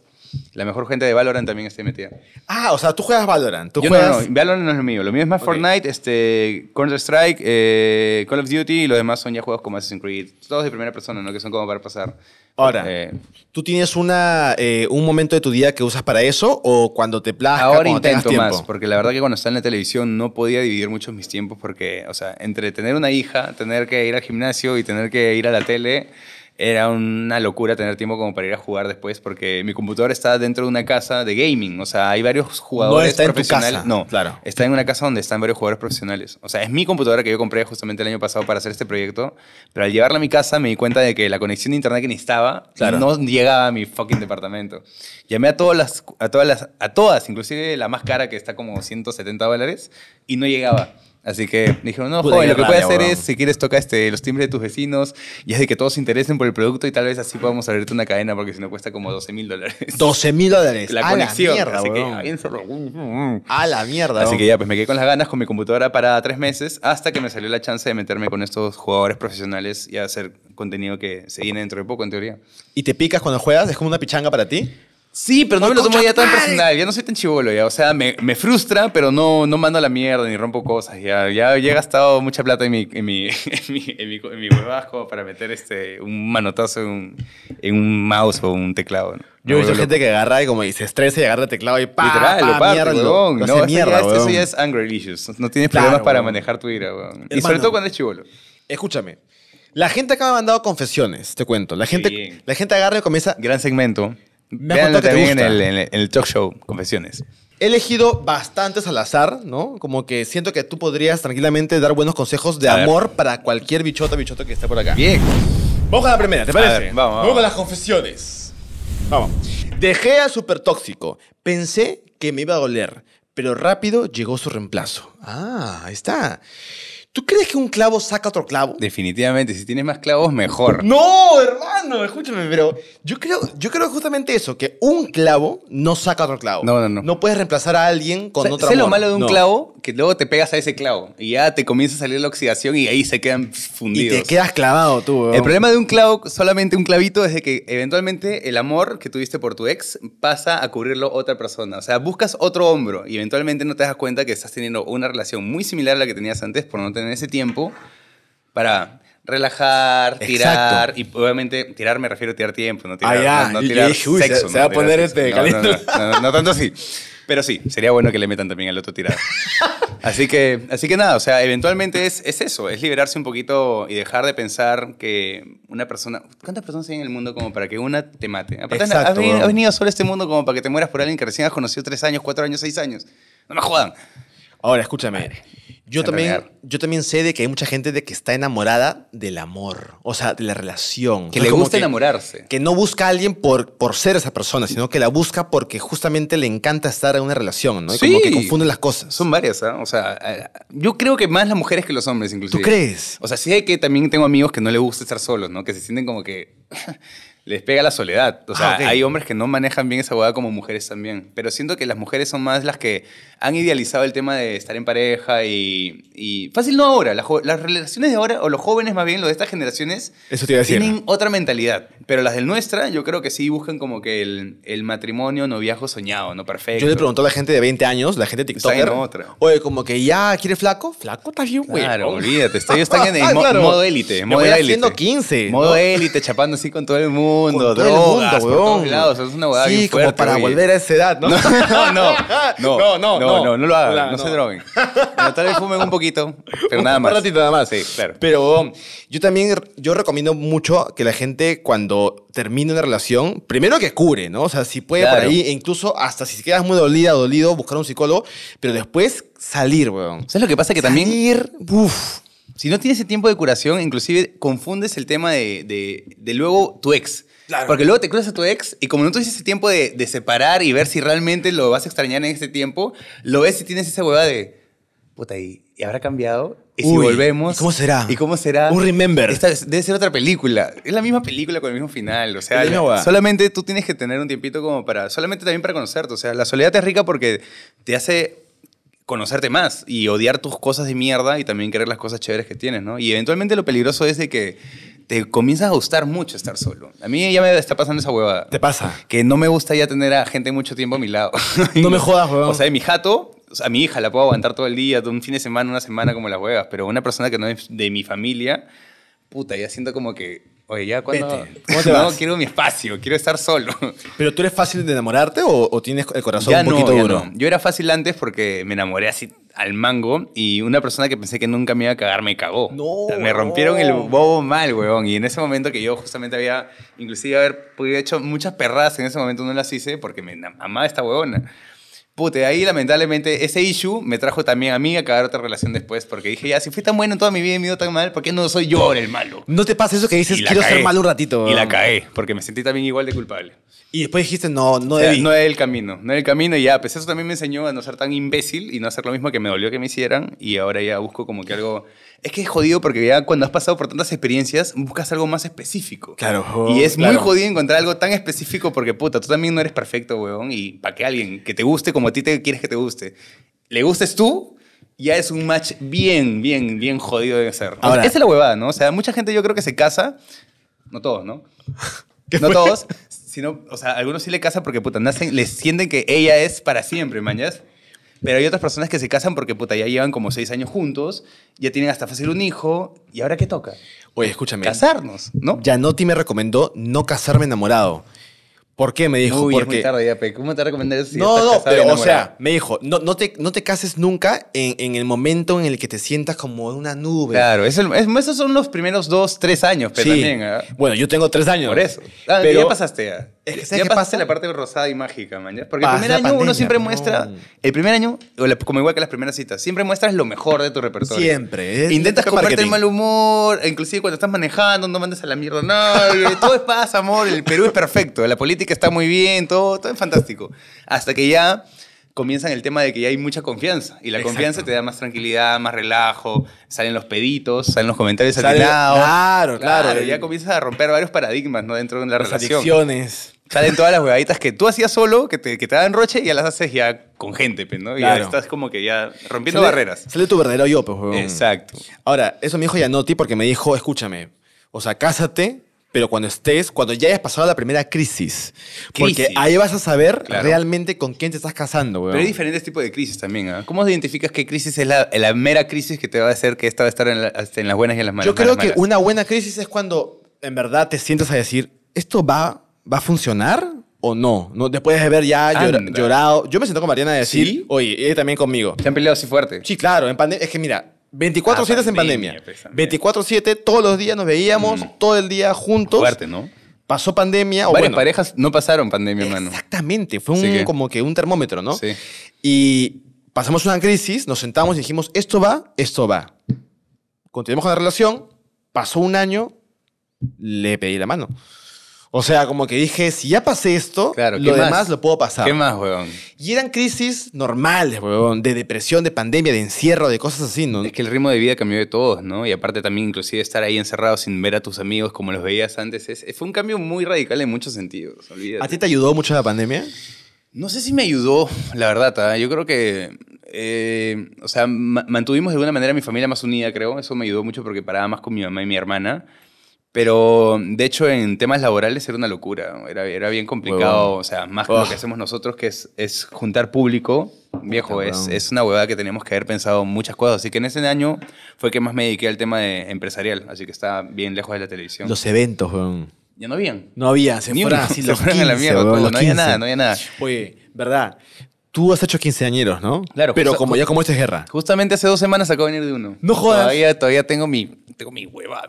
La mejor gente de Valorant también está metida. Ah, o sea, tú juegas Valorant. ¿Tú No, Valorant no es lo mío. Lo mío es más Fortnite, este, Counter-Strike, eh, Call of Duty y los demás son ya juegos como Assassin's Creed. Todos de primera persona, ¿no? Que son como para pasar. Ahora, eh, ¿tú tienes una, eh, un momento de tu día que usas para eso o cuando te plazca? Ahora intento más, porque la verdad que cuando estaba en la televisión no podía dividir muchos mis tiempos porque, o sea, entre tener una hija, tener que ir al gimnasio y tener que ir a la tele era una locura tener tiempo como para ir a jugar después porque mi computadora está dentro de una casa de gaming. O sea, hay varios jugadores no está profesionales. En tu casa. No, claro. Está en una casa donde están varios jugadores profesionales. O sea, es mi computadora que yo compré justamente el año pasado para hacer este proyecto. Pero al llevarla a mi casa me di cuenta de que la conexión de internet que necesitaba claro. no llegaba a mi fucking departamento. Llamé a todas las, a todas a todas, inclusive la más cara que está como 170 dólares y no llegaba. Así que dijeron, no, lo que puedes hacer es, si quieres, tocar este, los timbres de tus vecinos y es de que todos se interesen por el producto y tal vez así podamos abrirte una cadena porque si no cuesta como 12 mil dólares. 12 mil dólares. La a conexión. así A la mierda. Así que ya, pues me quedé con las ganas con mi computadora parada tres meses hasta que me salió la chance de meterme con estos jugadores profesionales y hacer contenido que se viene dentro de poco, en teoría. ¿Y te picas cuando juegas? ¿Es como una pichanga para ti? Sí, pero no me lo tomo ya tan personal. Ya no soy tan chivolo, O sea, me, me, frustra, pero no, no mando a la mierda ni rompo cosas. Ya, ya, he gastado mucha plata en mi, en mi, [LAUGHS] en mi, para meter este, un manotazo en un, en un mouse o un teclado. Yo he visto gente que agarra y como dice estresa y agarra el teclado y pa, Literal, pa, lo mierda, no, mierda, Eso ya es angry issues. No tienes problemas para manejar tu ira, y sobre todo cuando es chivolo. Escúchame. La gente acaba ha mandado confesiones, te cuento. La gente, la gente agarra y comienza. Gran segmento. Me también En, el, talk show, Confesiones. He elegido bastantes al azar, ¿no? Como que siento que tú podrías tranquilamente dar buenos consejos de amor para cualquier bichota, bichota que esté por acá. Bien. Vamos con la primera, ¿te parece? vamos, vamos. con las confesiones. Vamos. Dejé a Super Tóxico. Pensé que me iba a doler, pero rápido llegó su reemplazo. Ah, ahí está. ¿Tú crees que un clavo saca otro clavo? Definitivamente, si tienes más clavos, mejor. ¡No, hermano! No, escúchame, pero yo creo, yo creo justamente eso, que un clavo no saca otro clavo. No, no, no. No puedes reemplazar a alguien con otra. Sé lo malo de un clavo? Que luego te pegas a ese clavo y ya te comienza a salir la oxidación y ahí se quedan fundidos. Y te quedas clavado tú. El problema de un clavo, solamente un clavito, es de que eventualmente el amor que tuviste por tu ex pasa a cubrirlo otra persona. O sea, buscas otro hombro y eventualmente no te das cuenta que estás teniendo una relación muy similar a la que tenías antes por no tener ese tiempo para relajar, tirar. Y obviamente, tirar me refiero a tirar tiempo, no tirar, ah, no, tirar sexo. Se, va a poner este caliente. No, tanto así. Pero sí, sería bueno que le metan también al otro tirar. [LAUGHS] así, que, así que nada, o sea, eventualmente es, eso, es liberarse un poquito y dejar de pensar que una persona... ¿Cuántas personas hay en el mundo como para que una te mate? Aparte, has, venido, solo este mundo como para que te mueras por alguien que recién has conocido tres años, cuatro años, seis años. No me jodan. Ahora, escúchame. Yo también, yo también sé de que hay mucha gente de que está enamorada del amor, o sea, de la relación. Que le gusta enamorarse. Que no busca a alguien por, por ser esa persona, sino que la busca porque justamente le encanta estar en una relación, ¿no? Sí. como que confunden las cosas. Son varias, ¿eh? O sea, eh, yo creo que más las mujeres que los hombres, inclusive. ¿Tú crees? O sea, sí hay que también tengo amigos que no le gusta estar solos, ¿no? Que se sienten como que les pega la soledad. O sea, ah, hay hombres que no manejan bien esa boda como mujeres también. Pero siento que las mujeres son más las que han idealizado el tema de estar en pareja y. fácil no ahora. Las, relaciones de ahora, o los jóvenes más bien, los de estas generaciones. Tienen otra mentalidad. Pero las del nuestra, yo creo que sí buscan como que el, el matrimonio, noviazgo soñado, ¿no? Perfecto. Yo le pregunto a la gente de 20 años, la gente de TikToker. Oye, como que ya quiere flaco. Flaco está güey. Claro, [LAUGHS] olvídate. Ellos están ah, en el modo élite. Modo élite. 15. Modo élite, chapando así con todo el mundo mundo, todo todos lados. Es una Sí, bien fuerte, como para volver a esa edad, ¿no? [LAUGHS] No, [LAUGHS] no, no, no, no, no, no, lo hagan, no, se droguen. tal vez fumen un poquito, pero nada más. Un ratito nada más. Sí, claro. Pero yo también, yo recomiendo mucho que la gente cuando termine una relación, primero que cure, ¿no? O sea, si puede por ahí, e incluso hasta si quedas muy dolida, dolido, buscar un psicólogo, pero después salir, weón. ¿Sabes lo que pasa? Que también si no tienes ese tiempo de curación, inclusive confundes el tema de, luego tu ex. Claro. Porque luego te cruzas a tu ex y como no tuviste ese tiempo de, separar y ver si realmente lo vas a extrañar en ese tiempo, lo ves y tienes esa huevada de, puta, ¿y, habrá cambiado? Y si volvemos. ¿y ¿Cómo será? ¿Y cómo será? Un remember. debe ser otra película. Es la misma película con el mismo final. O sea, solamente tú tienes que tener un tiempito como para. Solamente también para conocerte. O sea, la soledad es rica porque te hace conocerte más y odiar tus cosas de mierda y también querer las cosas chéveres que tienes, ¿no? Y eventualmente lo peligroso es de que te comienzas a gustar mucho estar solo. A mí ya me está pasando esa huevada. ¿Te pasa? Que no me gusta ya tener a gente mucho tiempo a mi lado. No me jodas, huevón. O sea, mi jato, a mi hija la puedo aguantar todo el día, un fin de semana, una semana como las huevas, pero una persona que no es de mi familia, puta, ya siento como que Oye, ya cuando. [LAUGHS] no, quiero mi espacio, quiero estar solo. [LAUGHS] ¿Pero tú eres fácil de enamorarte o, tienes el corazón un poquito duro? Yo era fácil antes porque me enamoré así al mango y una persona que pensé que nunca me iba a cagar me cagó. No, me rompieron el bobo mal, weón. Y en ese momento que yo justamente había, inclusive haber podido hecho muchas perradas en ese momento no las hice porque me amaba esta weona. Pute, ahí lamentablemente ese issue me trajo también a mí a acabar otra relación después, porque dije, ya, si fui tan bueno en toda mi vida y me ido tan mal, ¿por qué no soy yo el malo? No te pasa eso que dices, quiero ser malo un ratito. Y la cae. porque me sentí también igual de culpable. Y después dijiste, no, no No es el camino, no es el camino, y ya, pues eso también me enseñó a no ser tan imbécil y no hacer lo mismo que me dolió que me hicieran, y ahora ya busco como que algo... Es que es jodido porque ya cuando has pasado por tantas experiencias, buscas algo más específico. Claro. y es muy jodido encontrar algo tan específico porque, puta, tú también no eres perfecto, weón, y para que alguien que te guste como a ti te quieres que te guste, le gustes tú, ya es un match bien, bien, bien jodido de hacer. Ahora, esa es la huevada, ¿no? O sea, mucha gente yo creo que se casa, no todos, ¿no? [LAUGHS] No todos, sino, o sea, algunos sí le casan porque, puta, nacen, les sienten que ella es para siempre, mañas. Pero hay otras personas que se casan porque, puta, ya llevan como seis años juntos, ya tienen hasta fácil un hijo, ¿y ahora qué toca? Oye, escúchame. Casarnos, ¿no? Ya te me recomendó no casarme enamorado. ¿Por qué? Me dijo. Uy, porque... muy ¿Cómo te si eso? Si no, no, pero o sea, me dijo, no, no, te, no te cases nunca en, en, el momento en el que te sientas como una nube. Claro, es el, es, esos son los primeros dos, tres años, pero también. ¿eh? Bueno, yo tengo tres años. Por eso. Ah, pero, ya pasaste ya. Es que, ya pasa? la parte rosada y mágica, man. Porque el primer año uno siempre muestra. El primer año, como igual que las primeras citas, siempre muestras lo mejor de tu repertorio. Siempre. Eh, es Intentas convertir el mal humor, e inclusive cuando estás manejando, no mandes a la mierda no, [LAUGHS] todo es paz, amor. El Perú es perfecto. La política está muy bien, todo, todo es fantástico. Hasta que ya comienzan el tema de que ya hay mucha confianza. Y la confianza te da más tranquilidad, más relajo, salen los peditos, salen los comentarios al Claro, claro. claro ya comienzas a romper varios paradigmas ¿no? dentro de la Las relación. Salen todas las huevaditas que tú hacías solo, que te, que te dan roche, y ya las haces ya con gente, pues, ¿no? Y ya estás como que ya rompiendo barreras. Sale tu verdadero yo, pues, huevón. Exacto. Ahora, eso me dijo Yanotti porque me dijo, escúchame, o sea, cásate, pero cuando estés, cuando ya hayas pasado la primera crisis. Porque ahí vas a saber realmente con quién te estás casando, Pero hay diferentes tipos de crisis también, ¿ah? ¿Cómo identificas qué crisis es la, la mera crisis que te va a hacer que esta va a estar en, las buenas y en las malas? Yo creo que una buena crisis es cuando en verdad te sientas a decir, esto va ¿va a funcionar o no? no después de haber ya ah, llorado, yo me senté con Mariana a decir, oye, ella también conmigo. ¿Se han peleado así fuerte? Sí, claro, en es que mira, 24-7 ah, en pandemia. 24-7, pues, todos los días nos veíamos, mm. todo el día juntos. Fuerte, ¿no? Pasó pandemia. Varias o parejas no pasaron pandemia, hermano. Exactamente, fue un, como que un termómetro, ¿no? Sí. Y pasamos una crisis, nos sentamos y dijimos, esto va, esto va. Continuamos con la relación, pasó un año, le pedí la mano. O sea, como que dije, si ya pasé esto, lo demás lo puedo pasar. ¿Qué más, weón? Y eran crisis normales, weón, de depresión, de pandemia, de encierro, de cosas así, ¿no? Es que el ritmo de vida cambió de todos, ¿no? Y aparte también, inclusive, estar ahí encerrado sin ver a tus amigos como los veías antes, es, fue un cambio muy radical en muchos sentidos, ¿A ti te ayudó mucho la pandemia? No sé si me ayudó, la verdad, ¿ah? yo creo que eh, o sea, mantuvimos de alguna manera a mi familia más unida, creo. Eso me ayudó mucho porque paraba más con mi mamá y mi hermana. Pero de hecho en temas laborales era una locura, era, era bien complicado, o sea, más que lo que hacemos nosotros que es, juntar público, viejo, es, una huevada que teníamos que haber pensado muchas cosas, así que en ese año fue que más me dediqué al tema empresarial, así que está bien lejos de la televisión. Los eventos, weón. Ya no habían. No había, se [LAUGHS] fueron a la mierda, no había nada, no había nada. Oye, verdad, Tú has hecho quinceañeros, ¿no? Claro. Pero como ya como esta es guerra. Justamente hace dos semanas acabo de venir de uno. No jodas. Todavía, todavía tengo mi, tengo mi hueva,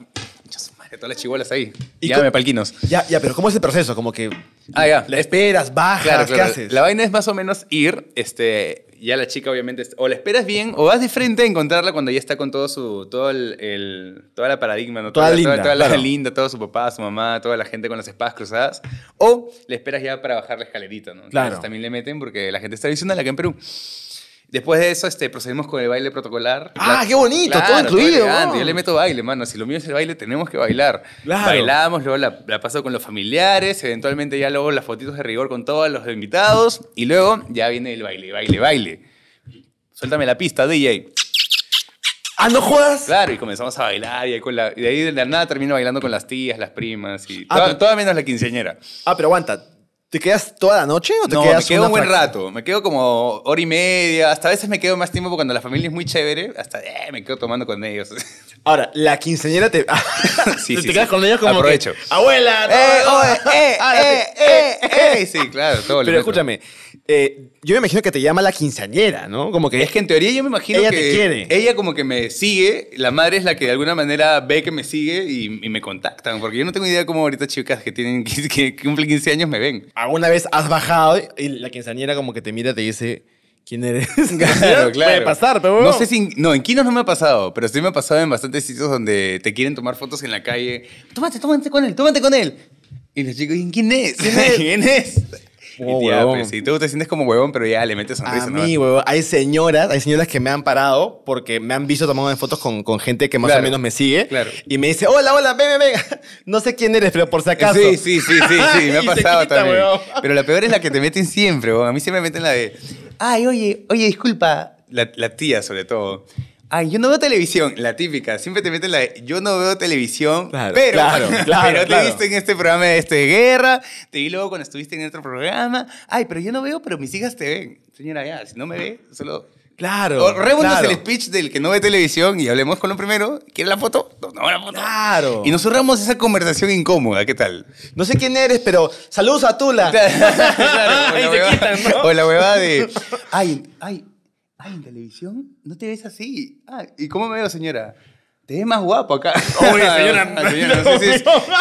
todas las chibolas ahí. Y me palquinos. Ya, ya, pero ¿cómo es el proceso? Como que. Ah, ya. ¿La esperas, bajas, qué haces? La vaina es más o menos ir, este. Ya la chica, obviamente, o la esperas bien, o vas de frente a encontrarla cuando ya está con todo su. todo el. toda la paradigma, ¿no? Toda, la, linda. Toda, linda, todo su papá, su mamá, toda la gente con las espadas cruzadas. O le esperas ya para bajar la escalerita, ¿no? Claro. también le meten porque la gente está diciendo la que en Perú Después de eso, este, procedimos con el baile protocolar. ¡Ah, qué bonito! todo incluido. Yo le meto baile, mano. Si lo mío es el baile, tenemos que bailar. Bailamos, luego la, la, paso con los familiares, eventualmente ya luego las fotitos de rigor con todos los invitados, y luego ya viene el baile, baile, baile. Suéltame la pista, DJ. ¡Ah, no juegas. Claro, y comenzamos a bailar, y, de ahí de la nada termino bailando con las tías, las primas, y ah, toda menos la quinceañera. Ah, pero aguanta, ¿Te quedas toda la noche o te no, me quedo un buen rato. Me quedo como hora y media. Hasta a veces me quedo más tiempo porque cuando la familia es muy chévere, hasta eh, me quedo tomando con ellos. [LAUGHS] Ahora, la quinceañera te. [LAUGHS] sí, te quedas con ellos como. Aprovecho. ¡Abuela! eh, eh, eh, eh, Sí, claro, todo Pero escúchame, eh, yo me imagino que te llama la quinceañera, ¿no? Como que. Es que en teoría yo me imagino ella que. Te quiere. Ella como que me sigue, la madre es la que de alguna manera ve que me sigue y, me contactan. Porque yo no tengo idea cómo ahorita chicas que tienen [LAUGHS] que cumplen 15 años me ven. ¿Alguna vez has bajado y la quinceañera como que te mira y te dice quién eres. Claro, [LAUGHS] claro. Puede pasar, pero bueno. No sé si. No, en Kinos no me ha pasado, pero sí me ha pasado en bastantes sitios donde te quieren tomar fotos en la calle. Tómate, tómate con él, tómate con él. Y los chicos, ¿quién ¿Quién es? ¿Quién es? [LAUGHS] y sí, pues, tú te sientes como huevón, pero ya le metes sonrisa. A mí, ¿no? huevón. Hay señoras, hay señoras que me han parado porque me han visto tomando fotos con, gente que más o menos me sigue. Claro. Y me dice, hola, hola, ven, ven, ven. [LAUGHS] No sé quién eres, pero por si acaso. Sí, sí, sí, sí, sí me ha pasado también. Pero la peor es la que te meten siempre, huevón. A mí siempre me meten la de, ay, oye, oye, disculpa. La, tía, sobre todo. Ay, yo no veo televisión, la típica. Siempre te meten la yo no veo televisión, claro, pero, claro, [LAUGHS] pero te viste en este programa este, de, guerra, te vi luego cuando estuviste en otro programa. Ay, pero yo no veo, pero mis hijas te ven. Señora, ya, si no me ve, solo Claro. O, el speech del que no ve televisión y hablemos con lo primero. ¿Quiere la foto? No, no, la foto. Claro. Y nos cerramos esa conversación incómoda, ¿qué tal? No sé quién eres, pero saludos a Tula. Hola, [LAUGHS] [LAUGHS] huevada de. [LAUGHS] Ay, ay, ay, en televisión no te ves así. Ah, ¿y cómo me veo, señora? Te ves más guapo acá. señora. no, sé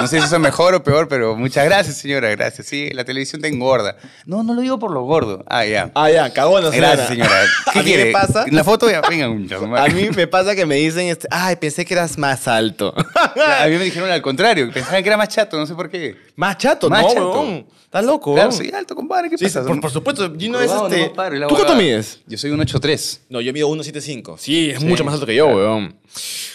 si, eso es mejor o peor, pero muchas gracias, señora. Gracias. Sí, la televisión te engorda. No, no lo digo por lo gordo. Ah, ya. Ah, ya, Cagón, señora. Gracias, [LAUGHS] señora. ¿Qué a quiere? Mí me pasa. En la foto ya, venga, [LAUGHS] A mí me pasa que me dicen, este, ay, pensé que eras más alto. [LAUGHS] a mí me dijeron al contrario, pensaban que era más chato, no sé por qué. Más chato, más no, chato. ¿Estás loco? Claro, soy alto, compadre. ¿Qué pasa? Por, supuesto, Gino es este. ¿Tú cuánto mides? Yo soy 183. No, yo mido 1.75. Sí, es mucho más alto que yo, weón.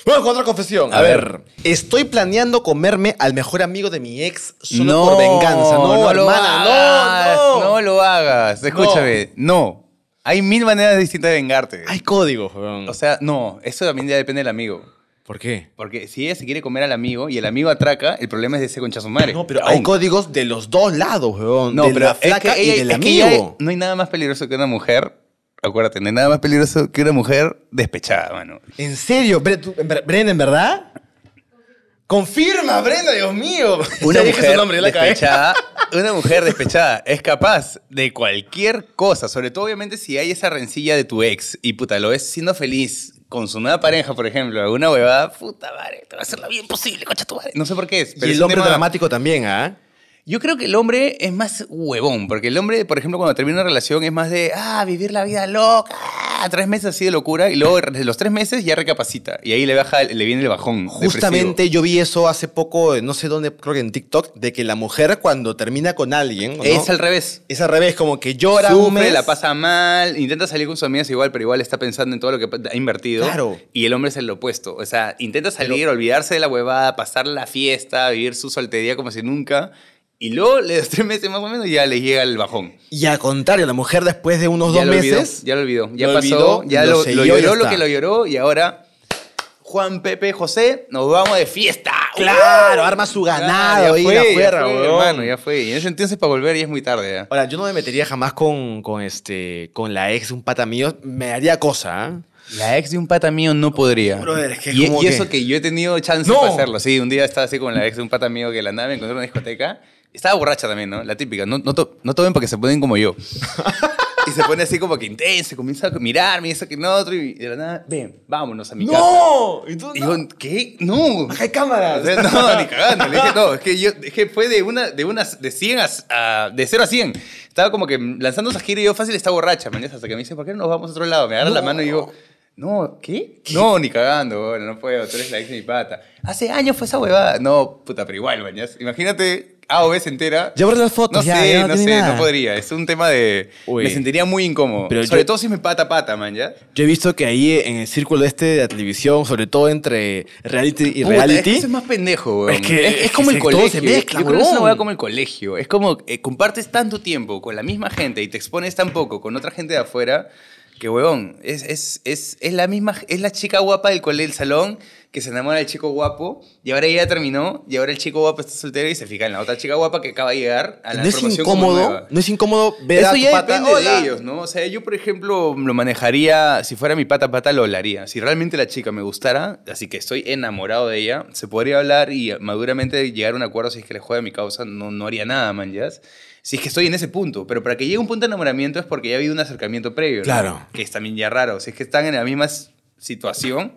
Bueno, con otra confesión. A, ver. Estoy planeando comerme al mejor amigo de mi ex solo por venganza. No, lo hagas, no, no. lo hagas. Escúchame, no. Hay mil maneras distintas de vengarte. Hay códigos, weón. O sea, no, eso también ya depende del amigo. ¿Por qué? Porque si ella se quiere comer al amigo y el amigo atraca, el problema es de ese concha madre. No, pero hay códigos de los dos lados, weón. No, de pero la flaca y del amigo. no hay nada más peligroso que una mujer. Acuérdate, no hay nada más peligroso que una mujer despechada, mano. ¿En serio? Brenda? en ¿verdad? Confirma, Brenda, Dios mío. [LAUGHS] Una mujer despechada, [LAUGHS] una mujer despechada es capaz de cualquier cosa, sobre todo obviamente si hay esa rencilla de tu ex y puta, lo ves siendo feliz con su nueva pareja, por ejemplo, alguna huevada, puta madre, te va a hacer la vida imposible, cocha tu madre. No sé por qué es. Pero el hombre dramático también, ¿ah? Yo creo que el hombre es más huevón, porque el hombre, por ejemplo, cuando termina una relación es más de, ah, vivir la vida loca, Ah, tres meses así de locura y luego de los tres meses ya recapacita y ahí le baja, le viene el bajón. Justamente yo vi eso hace poco, eh, no sé dónde, creo que en TikTok, de que la mujer cuando termina con alguien. Es al revés. Es al revés, como que llora. Sufre, la pasa mal, intenta salir con sus amigas igual, pero igual está pensando en todo lo que ha invertido. Y el hombre es el opuesto. O sea, intenta salir, olvidarse de la huevada, pasar la fiesta, vivir su soltería como si nunca y luego, das tres meses más o menos, ya le llega el bajón. Y al contrario, la mujer después de unos dos meses. Ya lo olvidó, ya pasó, ya lo, lloró lo que lo lloró y ahora. Juan Pepe José, nos vamos de fiesta. Claro, uh. arma su ah, ganado ahí afuera, ya fue, hermano, ya fue. Y en entonces para volver y es muy tarde. ¿ah? Ahora, yo no me metería jamás con, con, este, con la ex de un pata mío, me daría cosa, ¿ah? La ex de un pata mío no podría. es que y, eso que yo he tenido chance de hacerlo. Sí, un día estaba así con la ex de un pata mío que la andaba me encontré en una discoteca estaba borracha también, ¿no? La típica. No, no, to no tomen porque se ponen como yo. [LAUGHS] y se pone así como que intenso. comienza a mirarme y eso que no otro. Y de la nada, ven, vámonos a mi casa. ¡No! ¿Y, yo, ¿qué? No. hay cámaras. no, ni cagando. Le dije, no, es que yo, es que fue de una, de unas, de 100 a, de 0 a 100. Estaba como que lanzando esa gira y yo fácil estaba borracha, man. Hasta que me dice, ¿por qué no nos vamos a otro lado? Me agarra la mano y digo no, ¿qué? No, ni cagando, bueno, no puedo, tú eres la ex de pata. Hace años fue esa huevada. No, puta, pero igual, man. Imagínate a o B se entera. Ya borré las fotos. No sé, no, sé, no podría. Es un tema de. me sentiría muy incómodo. Pero sobre todo si me pata pata, man, ¿ya? Yo he visto que ahí en el círculo este de la televisión, sobre todo entre reality y reality. Es, más pendejo, güey. Es, que, es, como el colegio. Todo se mezcla, yo creo que es como el colegio. Es como eh, compartes tanto tiempo con la misma gente y te expones tan poco con otra gente de afuera que, weón, es, es, es, es la misma. Es la chica guapa del, del salón que se enamora del chico guapo y ahora ella terminó y ahora el chico guapo está soltero y se fija en la otra chica guapa que acaba de llegar a la ¿No es incómodo? ¿No es incómodo ver Eso a ya de ellos, ¿no? O sea, yo, por ejemplo, lo manejaría, si fuera mi pata pata, lo hablaría. Si realmente la chica me gustara, así que estoy enamorado de ella, se podría hablar y maduramente llegar a un acuerdo si es que le juega mi causa, no, no haría nada, man, ¿ya? si es que estoy en ese punto. Pero para que llegue un punto de enamoramiento es porque ya ha habido un acercamiento previo. Claro. Que es también ya raro. Si es que están en la misma situación,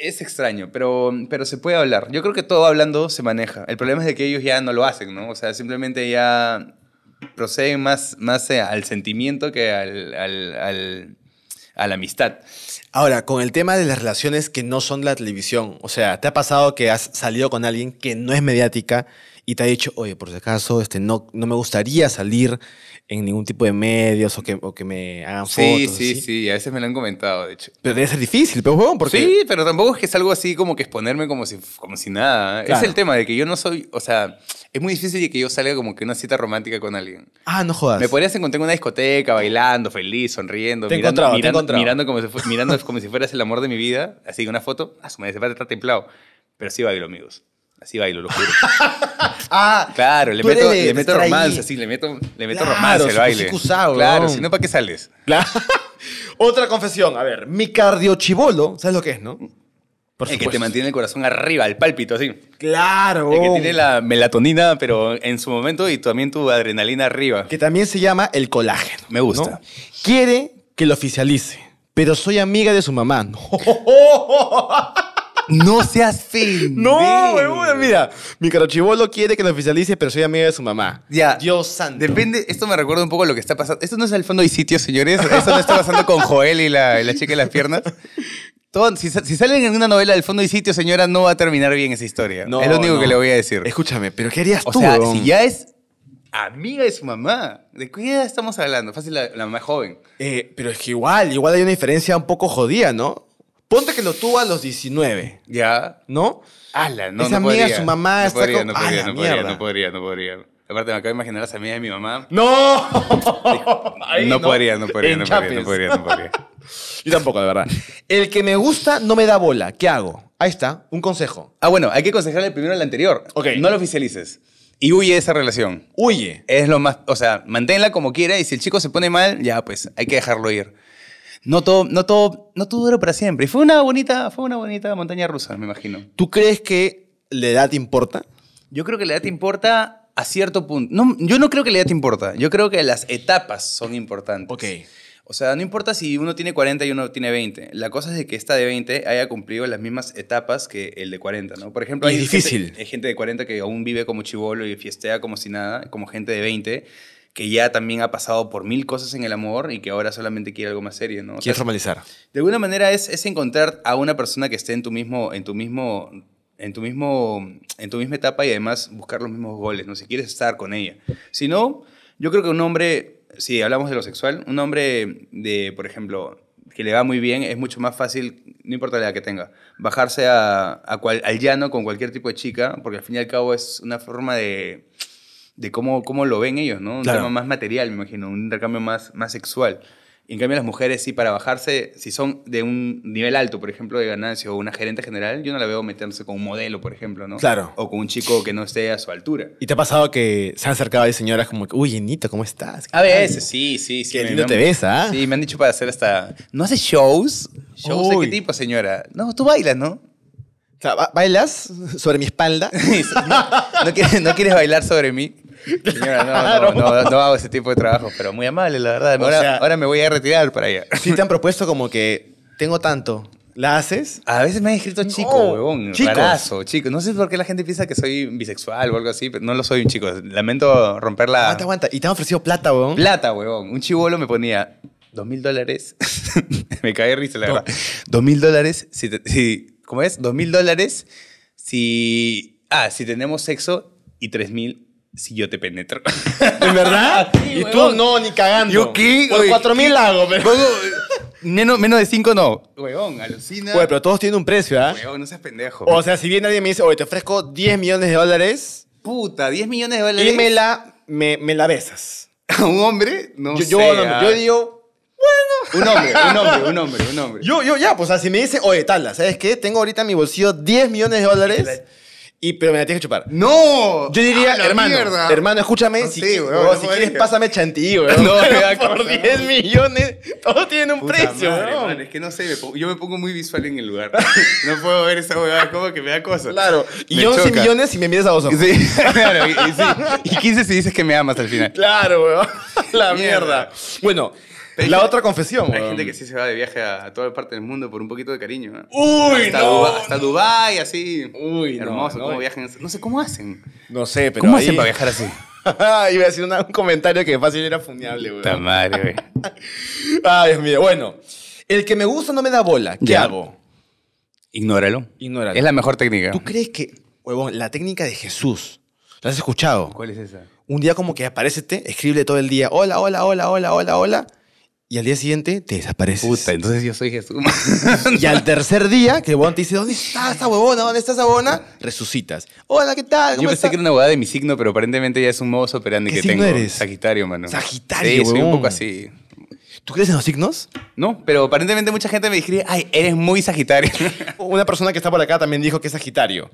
es extraño, pero, pero se puede hablar. Yo creo que todo hablando se maneja. El problema es de que ellos ya no lo hacen, ¿no? O sea, simplemente ya proceden más, más eh, al sentimiento que al, a la amistad. Ahora, con el tema de las relaciones que no son la televisión, o sea, ¿te ha pasado que has salido con alguien que no es mediática y te ha dicho, oye, por si acaso, este, no, no me gustaría salir en ningún tipo de medios o que, que me hagan sí, fotos. Sí, sí, sí, a veces me lo han comentado, de hecho. Pero debe ser difícil, pero por porque... Sí, pero tampoco es que es algo así como que exponerme como si, como si nada. Es el tema de que yo no soy, o sea, es muy difícil que yo salga como que una cita romántica con alguien. Ah, no jodas. Me podrías encontrar en una discoteca bailando, feliz, sonriendo, mirando, mirando, mirando, como si, [LAUGHS] mirando como si fueras el amor de mi vida, así una foto, a ah, su madre se está templado, pero sí bailo, amigos. Así bailo, lo juro. [LAUGHS] ah, claro, le meto, le meto romance, así, le meto, le meto romance al pues, baile. Excusado, claro, si no, ¿para qué sales? Claro. [LAUGHS] Otra confesión, a ver, mi cardiochivolo, ¿sabes lo que es, no? Por supuesto. que te mantiene el corazón arriba, el pálpito, así. Claro. Es que tiene la melatonina, pero en su momento y también tu adrenalina arriba. Que también se llama el colágeno. Me gusta. Quiere que lo oficialice, pero soy amiga de su mamá. [LAUGHS] No seas fin. No, mira. Mi carochibolo quiere que lo oficialice, pero soy amiga de su mamá. Ya. Dios santo. Depende, esto me recuerda un poco lo que está pasando. Esto no es el fondo y sitio, señores. Esto no está pasando con Joel y la, chica de las piernas. si, salen en una novela del fondo y sitio, señora, no va a terminar bien esa historia. No, es lo único que le voy a decir. Escúchame, pero ¿qué harías tú? O sea, si ya es amiga de su mamá. ¿De qué estamos hablando? Fácil, la, mamá es joven. Eh, pero es que igual, igual hay una diferencia un poco jodida, ¿no? Ponte que lo tuvo a los 19. Ya. ¿No? Ala, no, Esa no amiga, su mamá no está no, podría, no, podría, no podría, no podría, Aparte, me acabo de imaginar a esa amiga de mi mamá. ¡No! [LAUGHS] no, podría, no podría, no podría, no podría, no podría. [LAUGHS] Yo tampoco, de verdad. El que me gusta no me da bola. ¿Qué hago? Ahí está, un consejo. Ah, bueno, hay que aconsejarle primero al anterior. No lo oficialices. Y huye de esa relación. Huye. Es lo más. O sea, manténla como quiera y si el chico se pone mal, ya, pues hay que dejarlo ir no todo, no todo, no todo para siempre. Y fue una bonita, fue una bonita montaña rusa, me imagino. ¿Tú crees que la edad importa? Yo creo que la edad importa a cierto punto. No, yo no creo que la edad importa. Yo creo que las etapas son importantes. Ok. O sea, no importa si uno tiene 40 y uno tiene 20. La cosa es de que esta de 20 haya cumplido las mismas etapas que el de 40, ¿no? Por ejemplo, difícil. hay gente de 40 que aún vive como chivolo y fiestea como si nada, como gente de 20 que ya también ha pasado por mil cosas en el amor y que ahora solamente quiere algo más serio, ¿no? Quiere formalizar. De alguna manera es, encontrar a una persona que esté en tu mismo, en tu mismo en tu, mismo, en tu misma etapa y además buscar los mismos goles, ¿no? Si quieres estar con ella. Si no, yo creo que un hombre, si hablamos de lo sexual, un hombre de, por ejemplo, que le va muy bien, es mucho más fácil, no importa la edad que tenga, bajarse al llano con cualquier tipo de chica, porque al fin y al cabo es una forma de de cómo, cómo lo ven ellos, ¿no? Un tema más material, me imagino, un intercambio más, más sexual. en cambio, las mujeres, sí, para bajarse, si son de un nivel alto, por ejemplo, de ganancia o una gerente general, yo no la veo meterse con un modelo, por ejemplo, ¿no? Claro. O con un chico que no esté a su altura. ¿Y te ha pasado que se han acercado a señoras como, uy, Enito, ¿cómo estás? A veces, sí, sí, sí. Qué lindo te ves, ¿ah? Sí, me han dicho para hacer hasta. ¿No haces shows? ¿Shows qué tipo, señora? No, tú bailas, ¿no? O sea, ¿bailas sobre mi espalda? [LAUGHS] no, no, quieres, bailar sobre mí? Señora, no, hago ese tipo de trabajo, pero muy amable, la verdad. Ahora, me voy a retirar para allá. Sí te han propuesto como que tengo tanto, ¿La haces? A veces me han escrito chico, no, huevón. Chico. chico. No sé por qué la gente piensa que soy bisexual o algo así, pero no lo soy un chico. Lamento romper la. Aguanta, aguanta. ¿Y te han ofrecido plata, huevón? Plata, huevón. Un chivolo me ponía dos mil dólares. [LAUGHS] Me caí risa, la verdad. Dos mil dólares si, ¿Cómo es? Dos mil dólares si. Ah, si tenemos sexo y tres mil si yo te penetro. [LAUGHS] ¿En verdad? [LAUGHS] y tú no, ni cagando. ¿Yo qué? Por cuatro mil hago, pero. Menos, menos, de cinco no. Weón, alucina. Oye, pero todos tienen un precio, ¿ah? ¿eh? no seas pendejo. O sea, si bien alguien me dice, oye, te ofrezco 10 millones de dólares. Puta, 10 millones de dólares. Y me la, me, me la besas. [LAUGHS] ¿A un hombre? No sé. Yo, ah. yo digo, bueno. Un hombre, un hombre, un hombre, un hombre. Yo, yo, ya, pues, si me dice, oye, Tala, ¿sabes qué? Tengo ahorita en mi bolsillo 10 millones de dólares. Y, pero me la tienes que chupar. ¡No! Yo diría, hermano, hermano, escúchame. si, sí, quieres, no si pásame chantilly, weón. [LAUGHS] [LAUGHS] No, por 10 millones, todo tiene un precio, madre, es que no sé, yo me pongo muy visual en el lugar. [LAUGHS] no puedo ver esa huevada, como que me da cosas. Claro. Y yo 11 millones si me miras a vos. Sí, claro. Y, sí. y, 15 si dices que me amas al final. Claro, weón. La mierda. Bueno, la otra confesión. Hay gente que sí se va de viaje a, toda parte del mundo por un poquito de cariño. ¿eh? Uy, hasta no, Dubái, hasta así. Uy, hermoso. No, no. cómo viajan. No sé cómo hacen. No sé, pero ¿Cómo hacen para viajar así? [LAUGHS] Iba a decir un comentario que fácil era fundiable, güey. ¡Ta madre, güey. [LAUGHS] Ay, Dios mío. Bueno, el que me gusta no me da bola. ¿Qué hago? Ignóralo. Ignóralo. Es la mejor técnica. ¿Tú crees que, huevón, la técnica de Jesús, ¿la has escuchado? ¿Cuál es esa? Un día como que aparecete, escribe todo el día, hola, hola, hola, hola, hola, hola y al día siguiente te desapareces. Puta, entonces yo soy Jesús. [LAUGHS] y al tercer día, que el te dice, ¿dónde está esa huevona? ¿Dónde está esa huevona? Resucitas. Hola, ¿qué tal? yo pensé que era una huevada de mi signo, pero aparentemente ya es un modo operandi ¿Qué que signo tengo. Eres? Sagitario, mano. Sagitario. Sí, soy un poco así. ¿Tú crees en los signos? No, pero aparentemente mucha gente me dice, ay, eres muy Sagitario. [LAUGHS] una persona que está por acá también dijo que es Sagitario.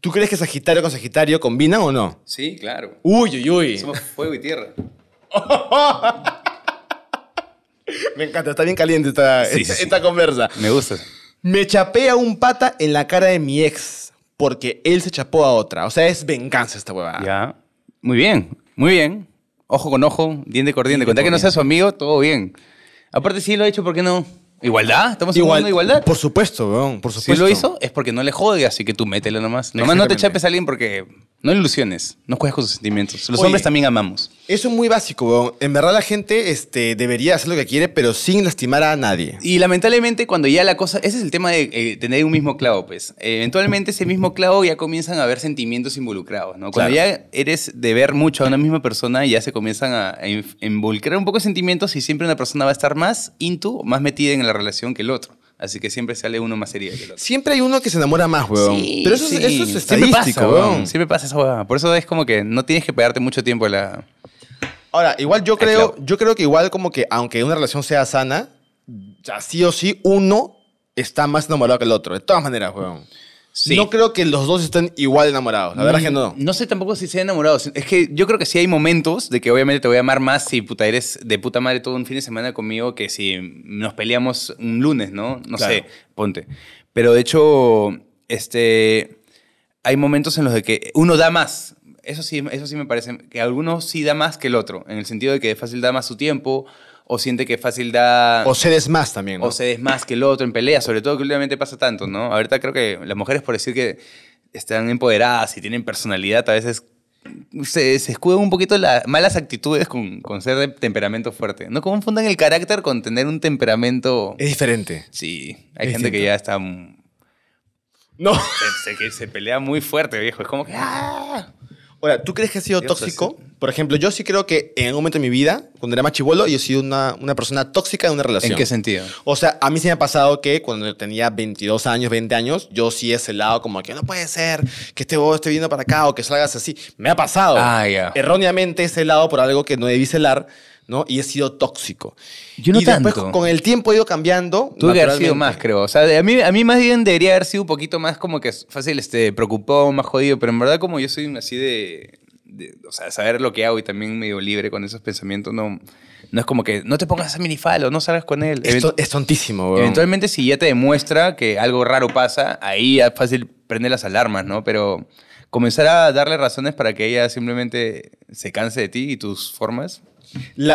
¿Tú crees que Sagitario con Sagitario combinan o no? Sí, claro. Uy, uy, uy. Somos fuego y tierra. [LAUGHS] Me encanta, está bien caliente esta, conversa. Me gusta. Me chapé a un pata en la cara de mi ex porque él se chapó a otra. O sea, es venganza esta huevada. Ya. Muy bien, muy bien. Ojo con ojo, diente con diente. Cuenta que no sea su amigo, todo bien. Aparte, sí lo ha hecho, ¿por qué no? ¿Igualdad? ¿Estamos hablando de igualdad? Por supuesto, weón, por supuesto. Si lo hizo, es porque no le jode, así que tú mételo nomás. Nomás no te chapes a alguien porque no ilusiones, no juegues con sus sentimientos. Los hombres también amamos. Eso es muy básico, En verdad la gente este, debería hacer lo que quiere, pero sin lastimar a nadie. Y lamentablemente cuando ya la cosa... Ese es el tema de eh, tener un mismo clavo, pues. Eh, eventualmente ese mismo clavo ya comienzan a haber sentimientos involucrados, ¿no? Cuando ya eres de ver mucho a una misma persona, ya se comienzan a, involucrar un poco sentimientos y siempre una persona va a estar más into, más metida en la relación que el otro. Así que siempre sale uno más serio. que el otro. Siempre hay uno que se enamora más, weón. Pero eso, es estadístico, pasa, weón. Siempre pasa esa weón. Por eso es como que no tienes que pegarte mucho tiempo a la... Ahora, igual yo creo, yo creo que igual como que aunque una relación sea sana, ya sí o sí uno está más enamorado que el otro. De todas maneras, weón. No creo que los dos estén igual enamorados. La verdad es que no. Mm, no sé tampoco si sean enamorados. Es que yo creo que sí hay momentos de que obviamente te voy a amar más si puta eres de puta madre todo un fin de semana conmigo que si nos peleamos un lunes, ¿no? No sé, ponte. Pero de hecho, este, hay momentos en los de que uno da más. Eso sí, eso sí me parece que alguno sí da más que el otro, en el sentido de que fácil da más su tiempo, o siente que fácil da... O cedes más también. ¿no? O cedes más que el otro en pelea, sobre todo que últimamente pasa tanto, ¿no? Ahorita creo que las mujeres, por decir que están empoderadas y tienen personalidad, a veces se, escudan un poquito las malas actitudes con, con, ser de temperamento fuerte. No confundan el carácter con tener un temperamento... Es diferente. Sí, hay gente que ya está... No. Se, que se pelea muy fuerte, viejo. Es como que... ¡ah! Ahora, ¿tú crees que ha sido tóxico? Por ejemplo, yo sí creo que en algún momento de mi vida, cuando era más chivolo, yo he sido una, persona tóxica en una relación. ¿En qué sentido? O sea, a mí se me ha pasado que cuando tenía 22 años, 20 años, yo sí he celado como que no puede ser que este bobo esté viendo para acá o que salgas así. Me ha pasado. Ah, Erróneamente he celado por algo que no debí celar ¿no? Y he sido tóxico. Yo no y después con el tiempo he ido cambiando. Tuve que sido más, creo. O sea, a mí, a mí más bien debería haber sido un poquito más como que fácil, este, preocupado, más jodido, pero en verdad como yo soy así de, o sea, saber lo que hago y también medio libre con esos pensamientos, no, no es como que no te pongas a o no salgas con él. es tontísimo, Eventualmente si ya te demuestra que algo raro pasa, ahí es fácil prender las alarmas, ¿no? Pero comenzar a darle razones para que ella simplemente se canse de ti y tus formas,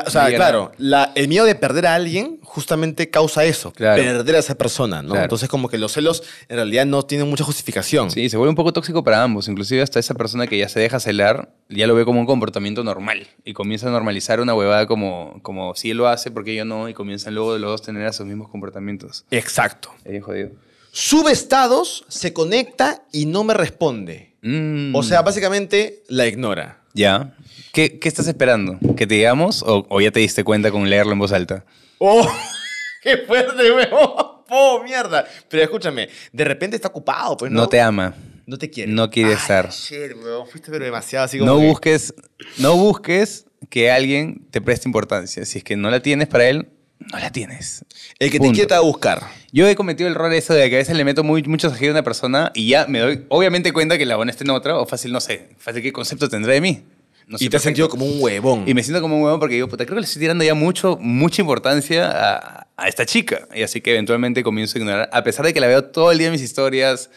o sea, claro, el miedo de perder a alguien justamente causa eso, perder a esa persona, Entonces como que los celos en realidad no tienen mucha justificación. Sí, se vuelve un poco tóxico para ambos, inclusive hasta esa persona que ya se deja celar, ya lo ve como un comportamiento normal y comienza a normalizar una huevada como, como si él lo hace, porque yo no, y comienzan luego de los dos a tener esos mismos comportamientos. Exacto. Subestados Sube estados, se conecta y no me responde. Mm. O sea, básicamente la ignora. Ya. ¿Qué, estás esperando? ¿Que te digamos o, ya te diste cuenta con leerlo en voz alta? ¡Oh! [LAUGHS] ¡Qué fuerte, weón! ¡Oh, mierda! Pero escúchame, de repente está ocupado, pues no. te ama. No te quiere. No quiere estar. Shit, weón. Fuiste pero demasiado así como No busques, no busques que alguien te preste importancia. Si es que no la tienes para él, no la tienes. El que te inquieta a buscar. Yo he cometido el error eso de que a veces le meto muy, mucho a una persona y ya me doy, obviamente, cuenta que la buena está en otra, o fácil, no sé, fácil, ¿qué concepto tendré de mí? y te has sentido como un huevón. Y me siento como un huevón porque digo, puta, creo que le estoy tirando ya mucho, mucha importancia a, a esta chica. Y así que eventualmente comienzo a ignorar, a pesar de que la veo todo el día en mis historias,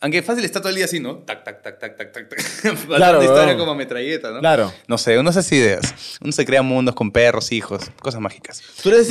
aunque fácil está todo el día así, ¿no? Tac, tac, tac, tac, tac, tac. [LAUGHS] claro. Una historia como metralleta, ¿no? Claro. No sé, uno hace ideas. Uno se crea mundos con perros, hijos, cosas mágicas. Tú eres,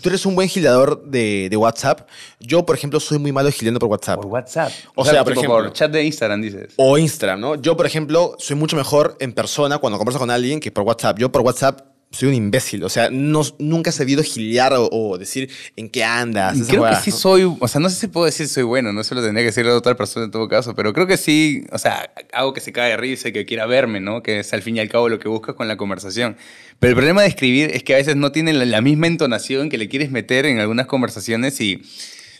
Tú eres un buen gilador de, de, WhatsApp. Yo, por ejemplo, soy muy malo gileando por WhatsApp. Por WhatsApp. O, sea, por ejemplo. Por chat de Instagram, dices. O Instagram, ¿no? Yo, por ejemplo, soy mucho mejor en persona cuando converso con alguien que por WhatsApp. Yo por WhatsApp soy un imbécil. O sea, no, nunca he sabido giliar o, decir en qué andas. Creo que sí soy, o sea, no sé si puedo decir soy bueno, no se lo tendría que decir a otra persona en todo caso, pero creo que sí, o sea, hago que se caiga de risa y que quiera verme, ¿no? Que es al fin y al cabo lo que buscas con la conversación. Pero el problema de escribir es que a veces no tiene la, misma entonación que le quieres meter en algunas conversaciones y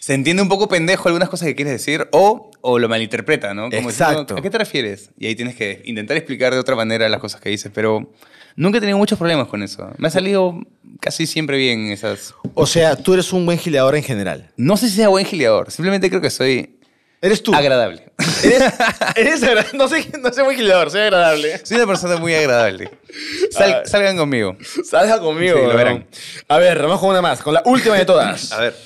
se entiende un poco pendejo algunas cosas que quieres decir o, o lo malinterpreta, ¿no? Exacto. ¿A qué te refieres? Y ahí tienes que intentar explicar de otra manera las cosas que dices, pero... Nunca he tenido muchos problemas con eso. Me ha salido casi siempre bien esas. O sea, tú eres un buen gileador en general. No sé si sea buen gileador. Simplemente creo que soy. Eres tú. Agradable. Eres, [LAUGHS] no, sé, buen gileador, soy agradable. Soy una persona muy agradable. Ah. salgan conmigo. Salgan conmigo. A ver, vamos con una más, con la última de todas. A ver.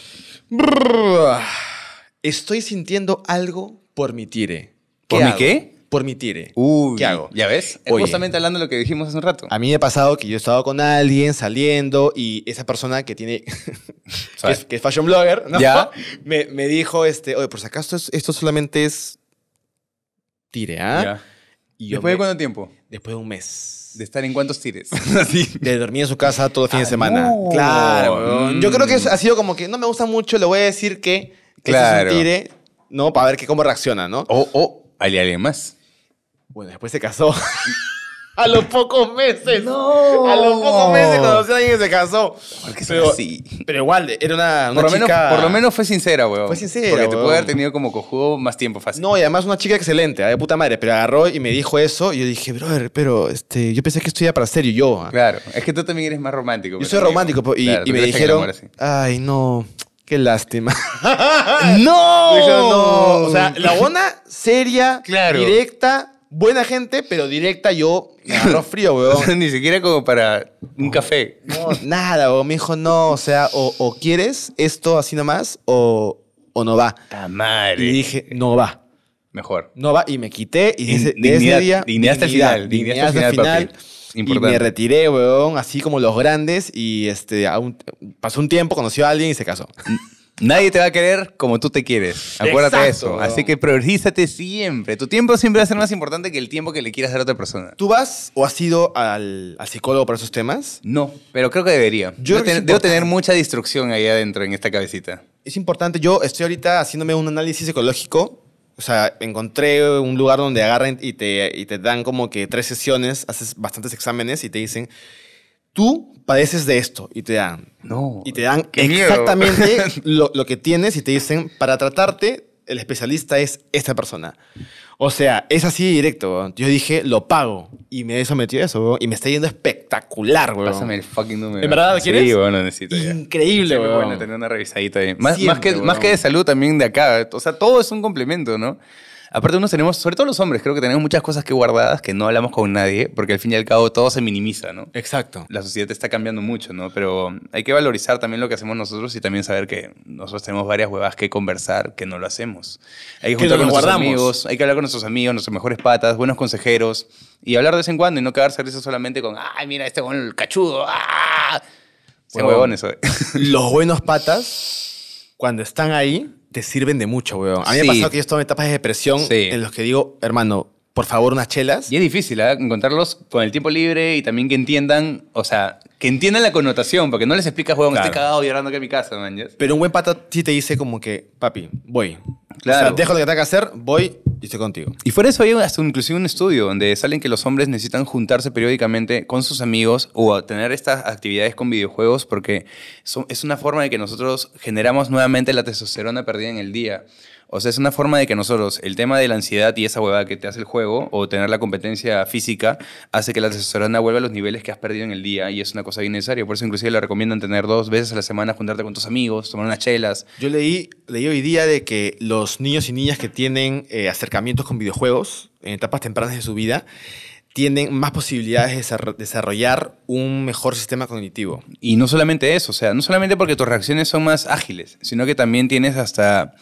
Estoy sintiendo algo por mi tire. ¿Por mi qué? por mi tire. ¿Qué hago? ¿Ya ves? Eh, justamente hablando de lo que dijimos hace un rato. A mí me ha pasado que yo he estado con alguien saliendo y esa persona que tiene. [LAUGHS] que, es, fashion blogger, ¿no? [LAUGHS] Me, dijo, este, oye, por si acaso esto, solamente es. Tire, ¿ah? ¿Después de cuánto tiempo? Después de un mes. ¿De estar en cuántos tires? [LAUGHS] De dormir en su casa todo fin de ah, semana. Claro. Mm. Yo creo que ha sido como que no me gusta mucho, le voy a decir que claro. es un tire, ¿no? Para ver que cómo reacciona, ¿no? O, oh, hay alguien más. Bueno, después se casó. [LAUGHS] a los pocos meses. No. A los pocos meses cuando a alguien que se casó. pero, igual, era una, por lo chica... Menos, por lo menos fue sincera, weón. Fue sincera, Porque te puede haber tenido como cojudo más tiempo fácil. No, y además una chica excelente, ah, de puta madre. Pero agarró y me dijo eso. Y yo dije, brother, pero este, yo pensé que esto iba para serio yo. Ah". Claro, es que tú también eres más romántico. Yo pues, soy romántico. y, me dijeron, ay, no... Qué lástima. [LAUGHS] ¡No! [LAUGHS] no. O sea, la buena, seria, directa, buena gente, pero directa yo me [LAUGHS] frío, weón. ni siquiera como para un café. No, nada, weón. Me dijo, no, o sea, o, quieres esto así nomás o, o no va. madre! Y dije, no va. Mejor. No va. Y me quité y dice, de ese día... hasta el final. Dignidad hasta el final. Y me retiré, weón, así como los grandes. Y este, pasó un tiempo, conoció a alguien y se casó. Nadie te va a querer como tú te quieres. Acuérdate de eso. Así que priorízate siempre. Tu tiempo siempre va a ser más importante que el tiempo que le quieras dar a otra persona. ¿Tú vas o has ido al, psicólogo para esos temas? No, pero creo que debería. Yo, debo tener mucha destrucción ahí adentro en esta cabecita. Es importante. Yo estoy ahorita haciéndome un análisis psicológico. O sea, encontré un lugar donde agarran y te, y te dan como que tres sesiones, haces bastantes exámenes y te dicen tú padeces de esto y te dan. No. Y te dan exactamente [LAUGHS] lo, que tienes y te dicen, para tratarte, el especialista es esta persona. O sea, es así directo. Yo dije, lo pago. Y me he sometido a eso, Y me está yendo espectacular, güey. Pásame el fucking número. ¿En verdad quieres? Sí, bueno, necesito Increíble, güey. Bueno, tener una revisadita Más, que, más que de salud también de acá. O sea, todo es un complemento, ¿no? Aparte, nosotros tenemos, sobre todo los hombres, creo que tenemos muchas cosas que guardadas que no hablamos con nadie, porque al fin y al cabo todo se minimiza, ¿no? Exacto. La sociedad está cambiando mucho, ¿no? Pero hay que valorizar también lo que hacemos nosotros y también saber que nosotros tenemos varias huevas que conversar que no lo hacemos. Hay que, con nuestros amigos, hay que hablar con nuestros amigos, nuestros mejores patas, buenos consejeros y hablar de vez en cuando y no quedarse risa solamente con, ay, mira, este con el cachudo, ¡ah! ¿eh? Los buenos patas, cuando están ahí, te sirven de mucho, weón. A mí me ha pasado que yo estoy en etapas de depresión en los que digo, hermano, por favor, unas chelas. Y es difícil ¿eh? encontrarlos con el tiempo libre y también que entiendan, o sea, que entiendan la connotación, porque no les explicas, juego claro. estoy cagado llorando que en mi casa, man. Pero un buen pato sí te dice como que, papi, voy. Claro. O sea, dejo lo que tenga que hacer, voy y estoy contigo. Y fuera eso hay hasta inclusive un estudio donde salen que los hombres necesitan juntarse periódicamente con sus amigos o tener estas actividades con videojuegos porque es una forma de que nosotros generamos nuevamente la testosterona perdida en el día. O sea, es una forma de que nosotros, el tema de la ansiedad y esa huevada que te hace el juego o tener la competencia física, hace que la testosterona vuelva a los niveles que has perdido en el día y es una cosa bien necesaria. Por eso inclusive le recomiendan tener dos veces a la semana, juntarte con tus amigos, tomar unas chelas. Yo leí, leí hoy día de que los niños y niñas que tienen eh, acercamientos con videojuegos en etapas tempranas de su vida, tienen más posibilidades de desarrollar un mejor sistema cognitivo. Y no solamente eso, o sea, no solamente porque tus reacciones son más ágiles, sino que también tienes hasta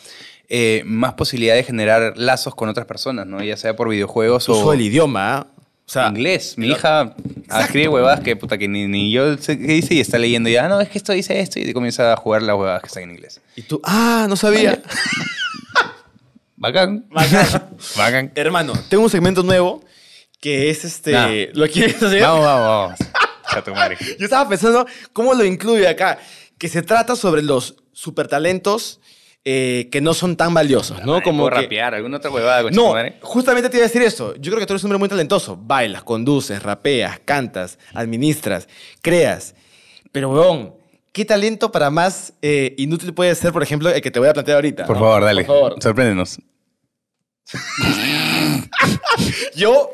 eh, más posibilidad de generar lazos con otras personas, ¿no? Ya sea por videojuegos o... el idioma, ¿eh? O sea, inglés. Mi hija escribe huevadas que puta que ni, yo sé qué dice y está leyendo y ah, no, es que esto dice esto y comienza a jugar las huevadas que están en inglés. Y tú, ah, no sabía. [LAUGHS] Bacán. Bacán. [LAUGHS] Bacán. Hermano, tengo un segmento nuevo que es este. ¿Lo quieres Vamos, vamos, vamos. tu madre. [LAUGHS] Yo estaba pensando cómo lo incluye acá. Que se trata sobre los supertalentos eh, que no son tan valiosos, ¿no? como rapear, alguna otra huevada. no, justamente te iba a decir eso. Yo creo que tú eres un hombre muy talentoso. Bailas, conduces, rapeas, cantas, administras, creas. Pero, huevón, ¿qué talento para más eh, inútil puede ser, por ejemplo, el que te voy a plantear ahorita? Por favor, dale. Por Sorpréndenos. [LAUGHS] yo,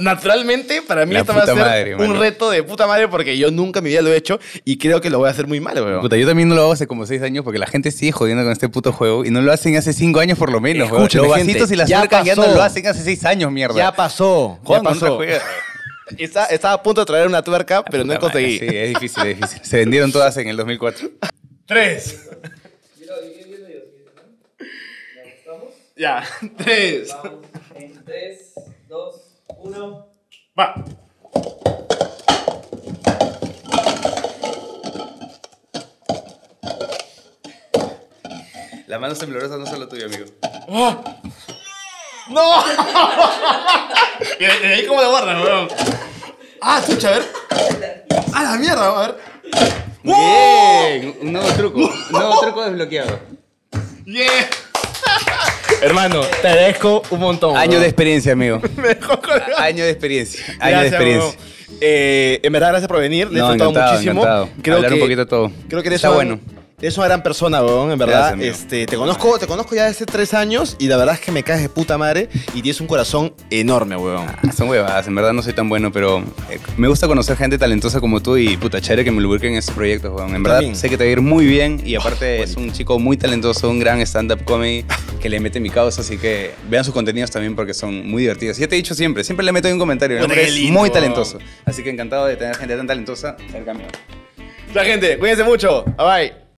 naturalmente, para mí esto va a ser un reto de puta madre porque yo nunca en mi vida lo he hecho y creo que lo voy a hacer muy mal, weón. Puta, yo también no lo hago hace como 6 años porque la gente sigue jodiendo con este puto juego y no lo hacen hace cinco años por lo menos, weón. Los vasitos y las tuercas ya no lo hacen hace seis años, mierda. Ya pasó. pasó. [LAUGHS] estaba a punto de traer una tuerca, ah, pero no conseguí. sí, es difícil, es difícil. Se vendieron todas en el 2004. Tres. Ya, [LAUGHS] tres. Vamos en tres, dos, uno. Va. La mano temblorosa no es lo tuyo, amigo. Ah. ¡No! ¿Y [LAUGHS] ahí cómo la guardas, weón? ¡Ah, escucha, a ver! ¡Ah, la mierda! A ver. ¡Bien! ¡Oh! Un nuevo truco. Un nuevo truco desbloqueado. [LAUGHS] ¡Yeah! Hermano, te agradezco un montón. Año de experiencia, amigo. [LAUGHS] Me dejó colgado. Año de experiencia. Año gracias, de experiencia. Eh, en verdad, gracias por venir. Le he no, disfrutado encantado, muchísimo. Encantado. Creo Hablar que, un poquito todo. Creo que Está bueno. Eres una gran persona, weón, en verdad. este, te conozco, te conozco ya desde tres años y la verdad es que me caes de puta madre y tienes un corazón enorme, weón. Ah, son huevadas, en verdad no soy tan bueno, pero eh, me gusta conocer gente talentosa como tú y puta chévere que me lubriquen en estos proyectos, weón. En verdad sé que te va a ir muy bien y oh, aparte es un chico muy talentoso, un gran stand-up comedy que le mete mi causa, así que vean sus contenidos también porque son muy divertidos. Y ya te he dicho siempre, siempre le meto en un comentario, el hombre es muy talentoso. Así que encantado de tener gente tan talentosa cerca mío. La gente, cuídense mucho. Bye bye.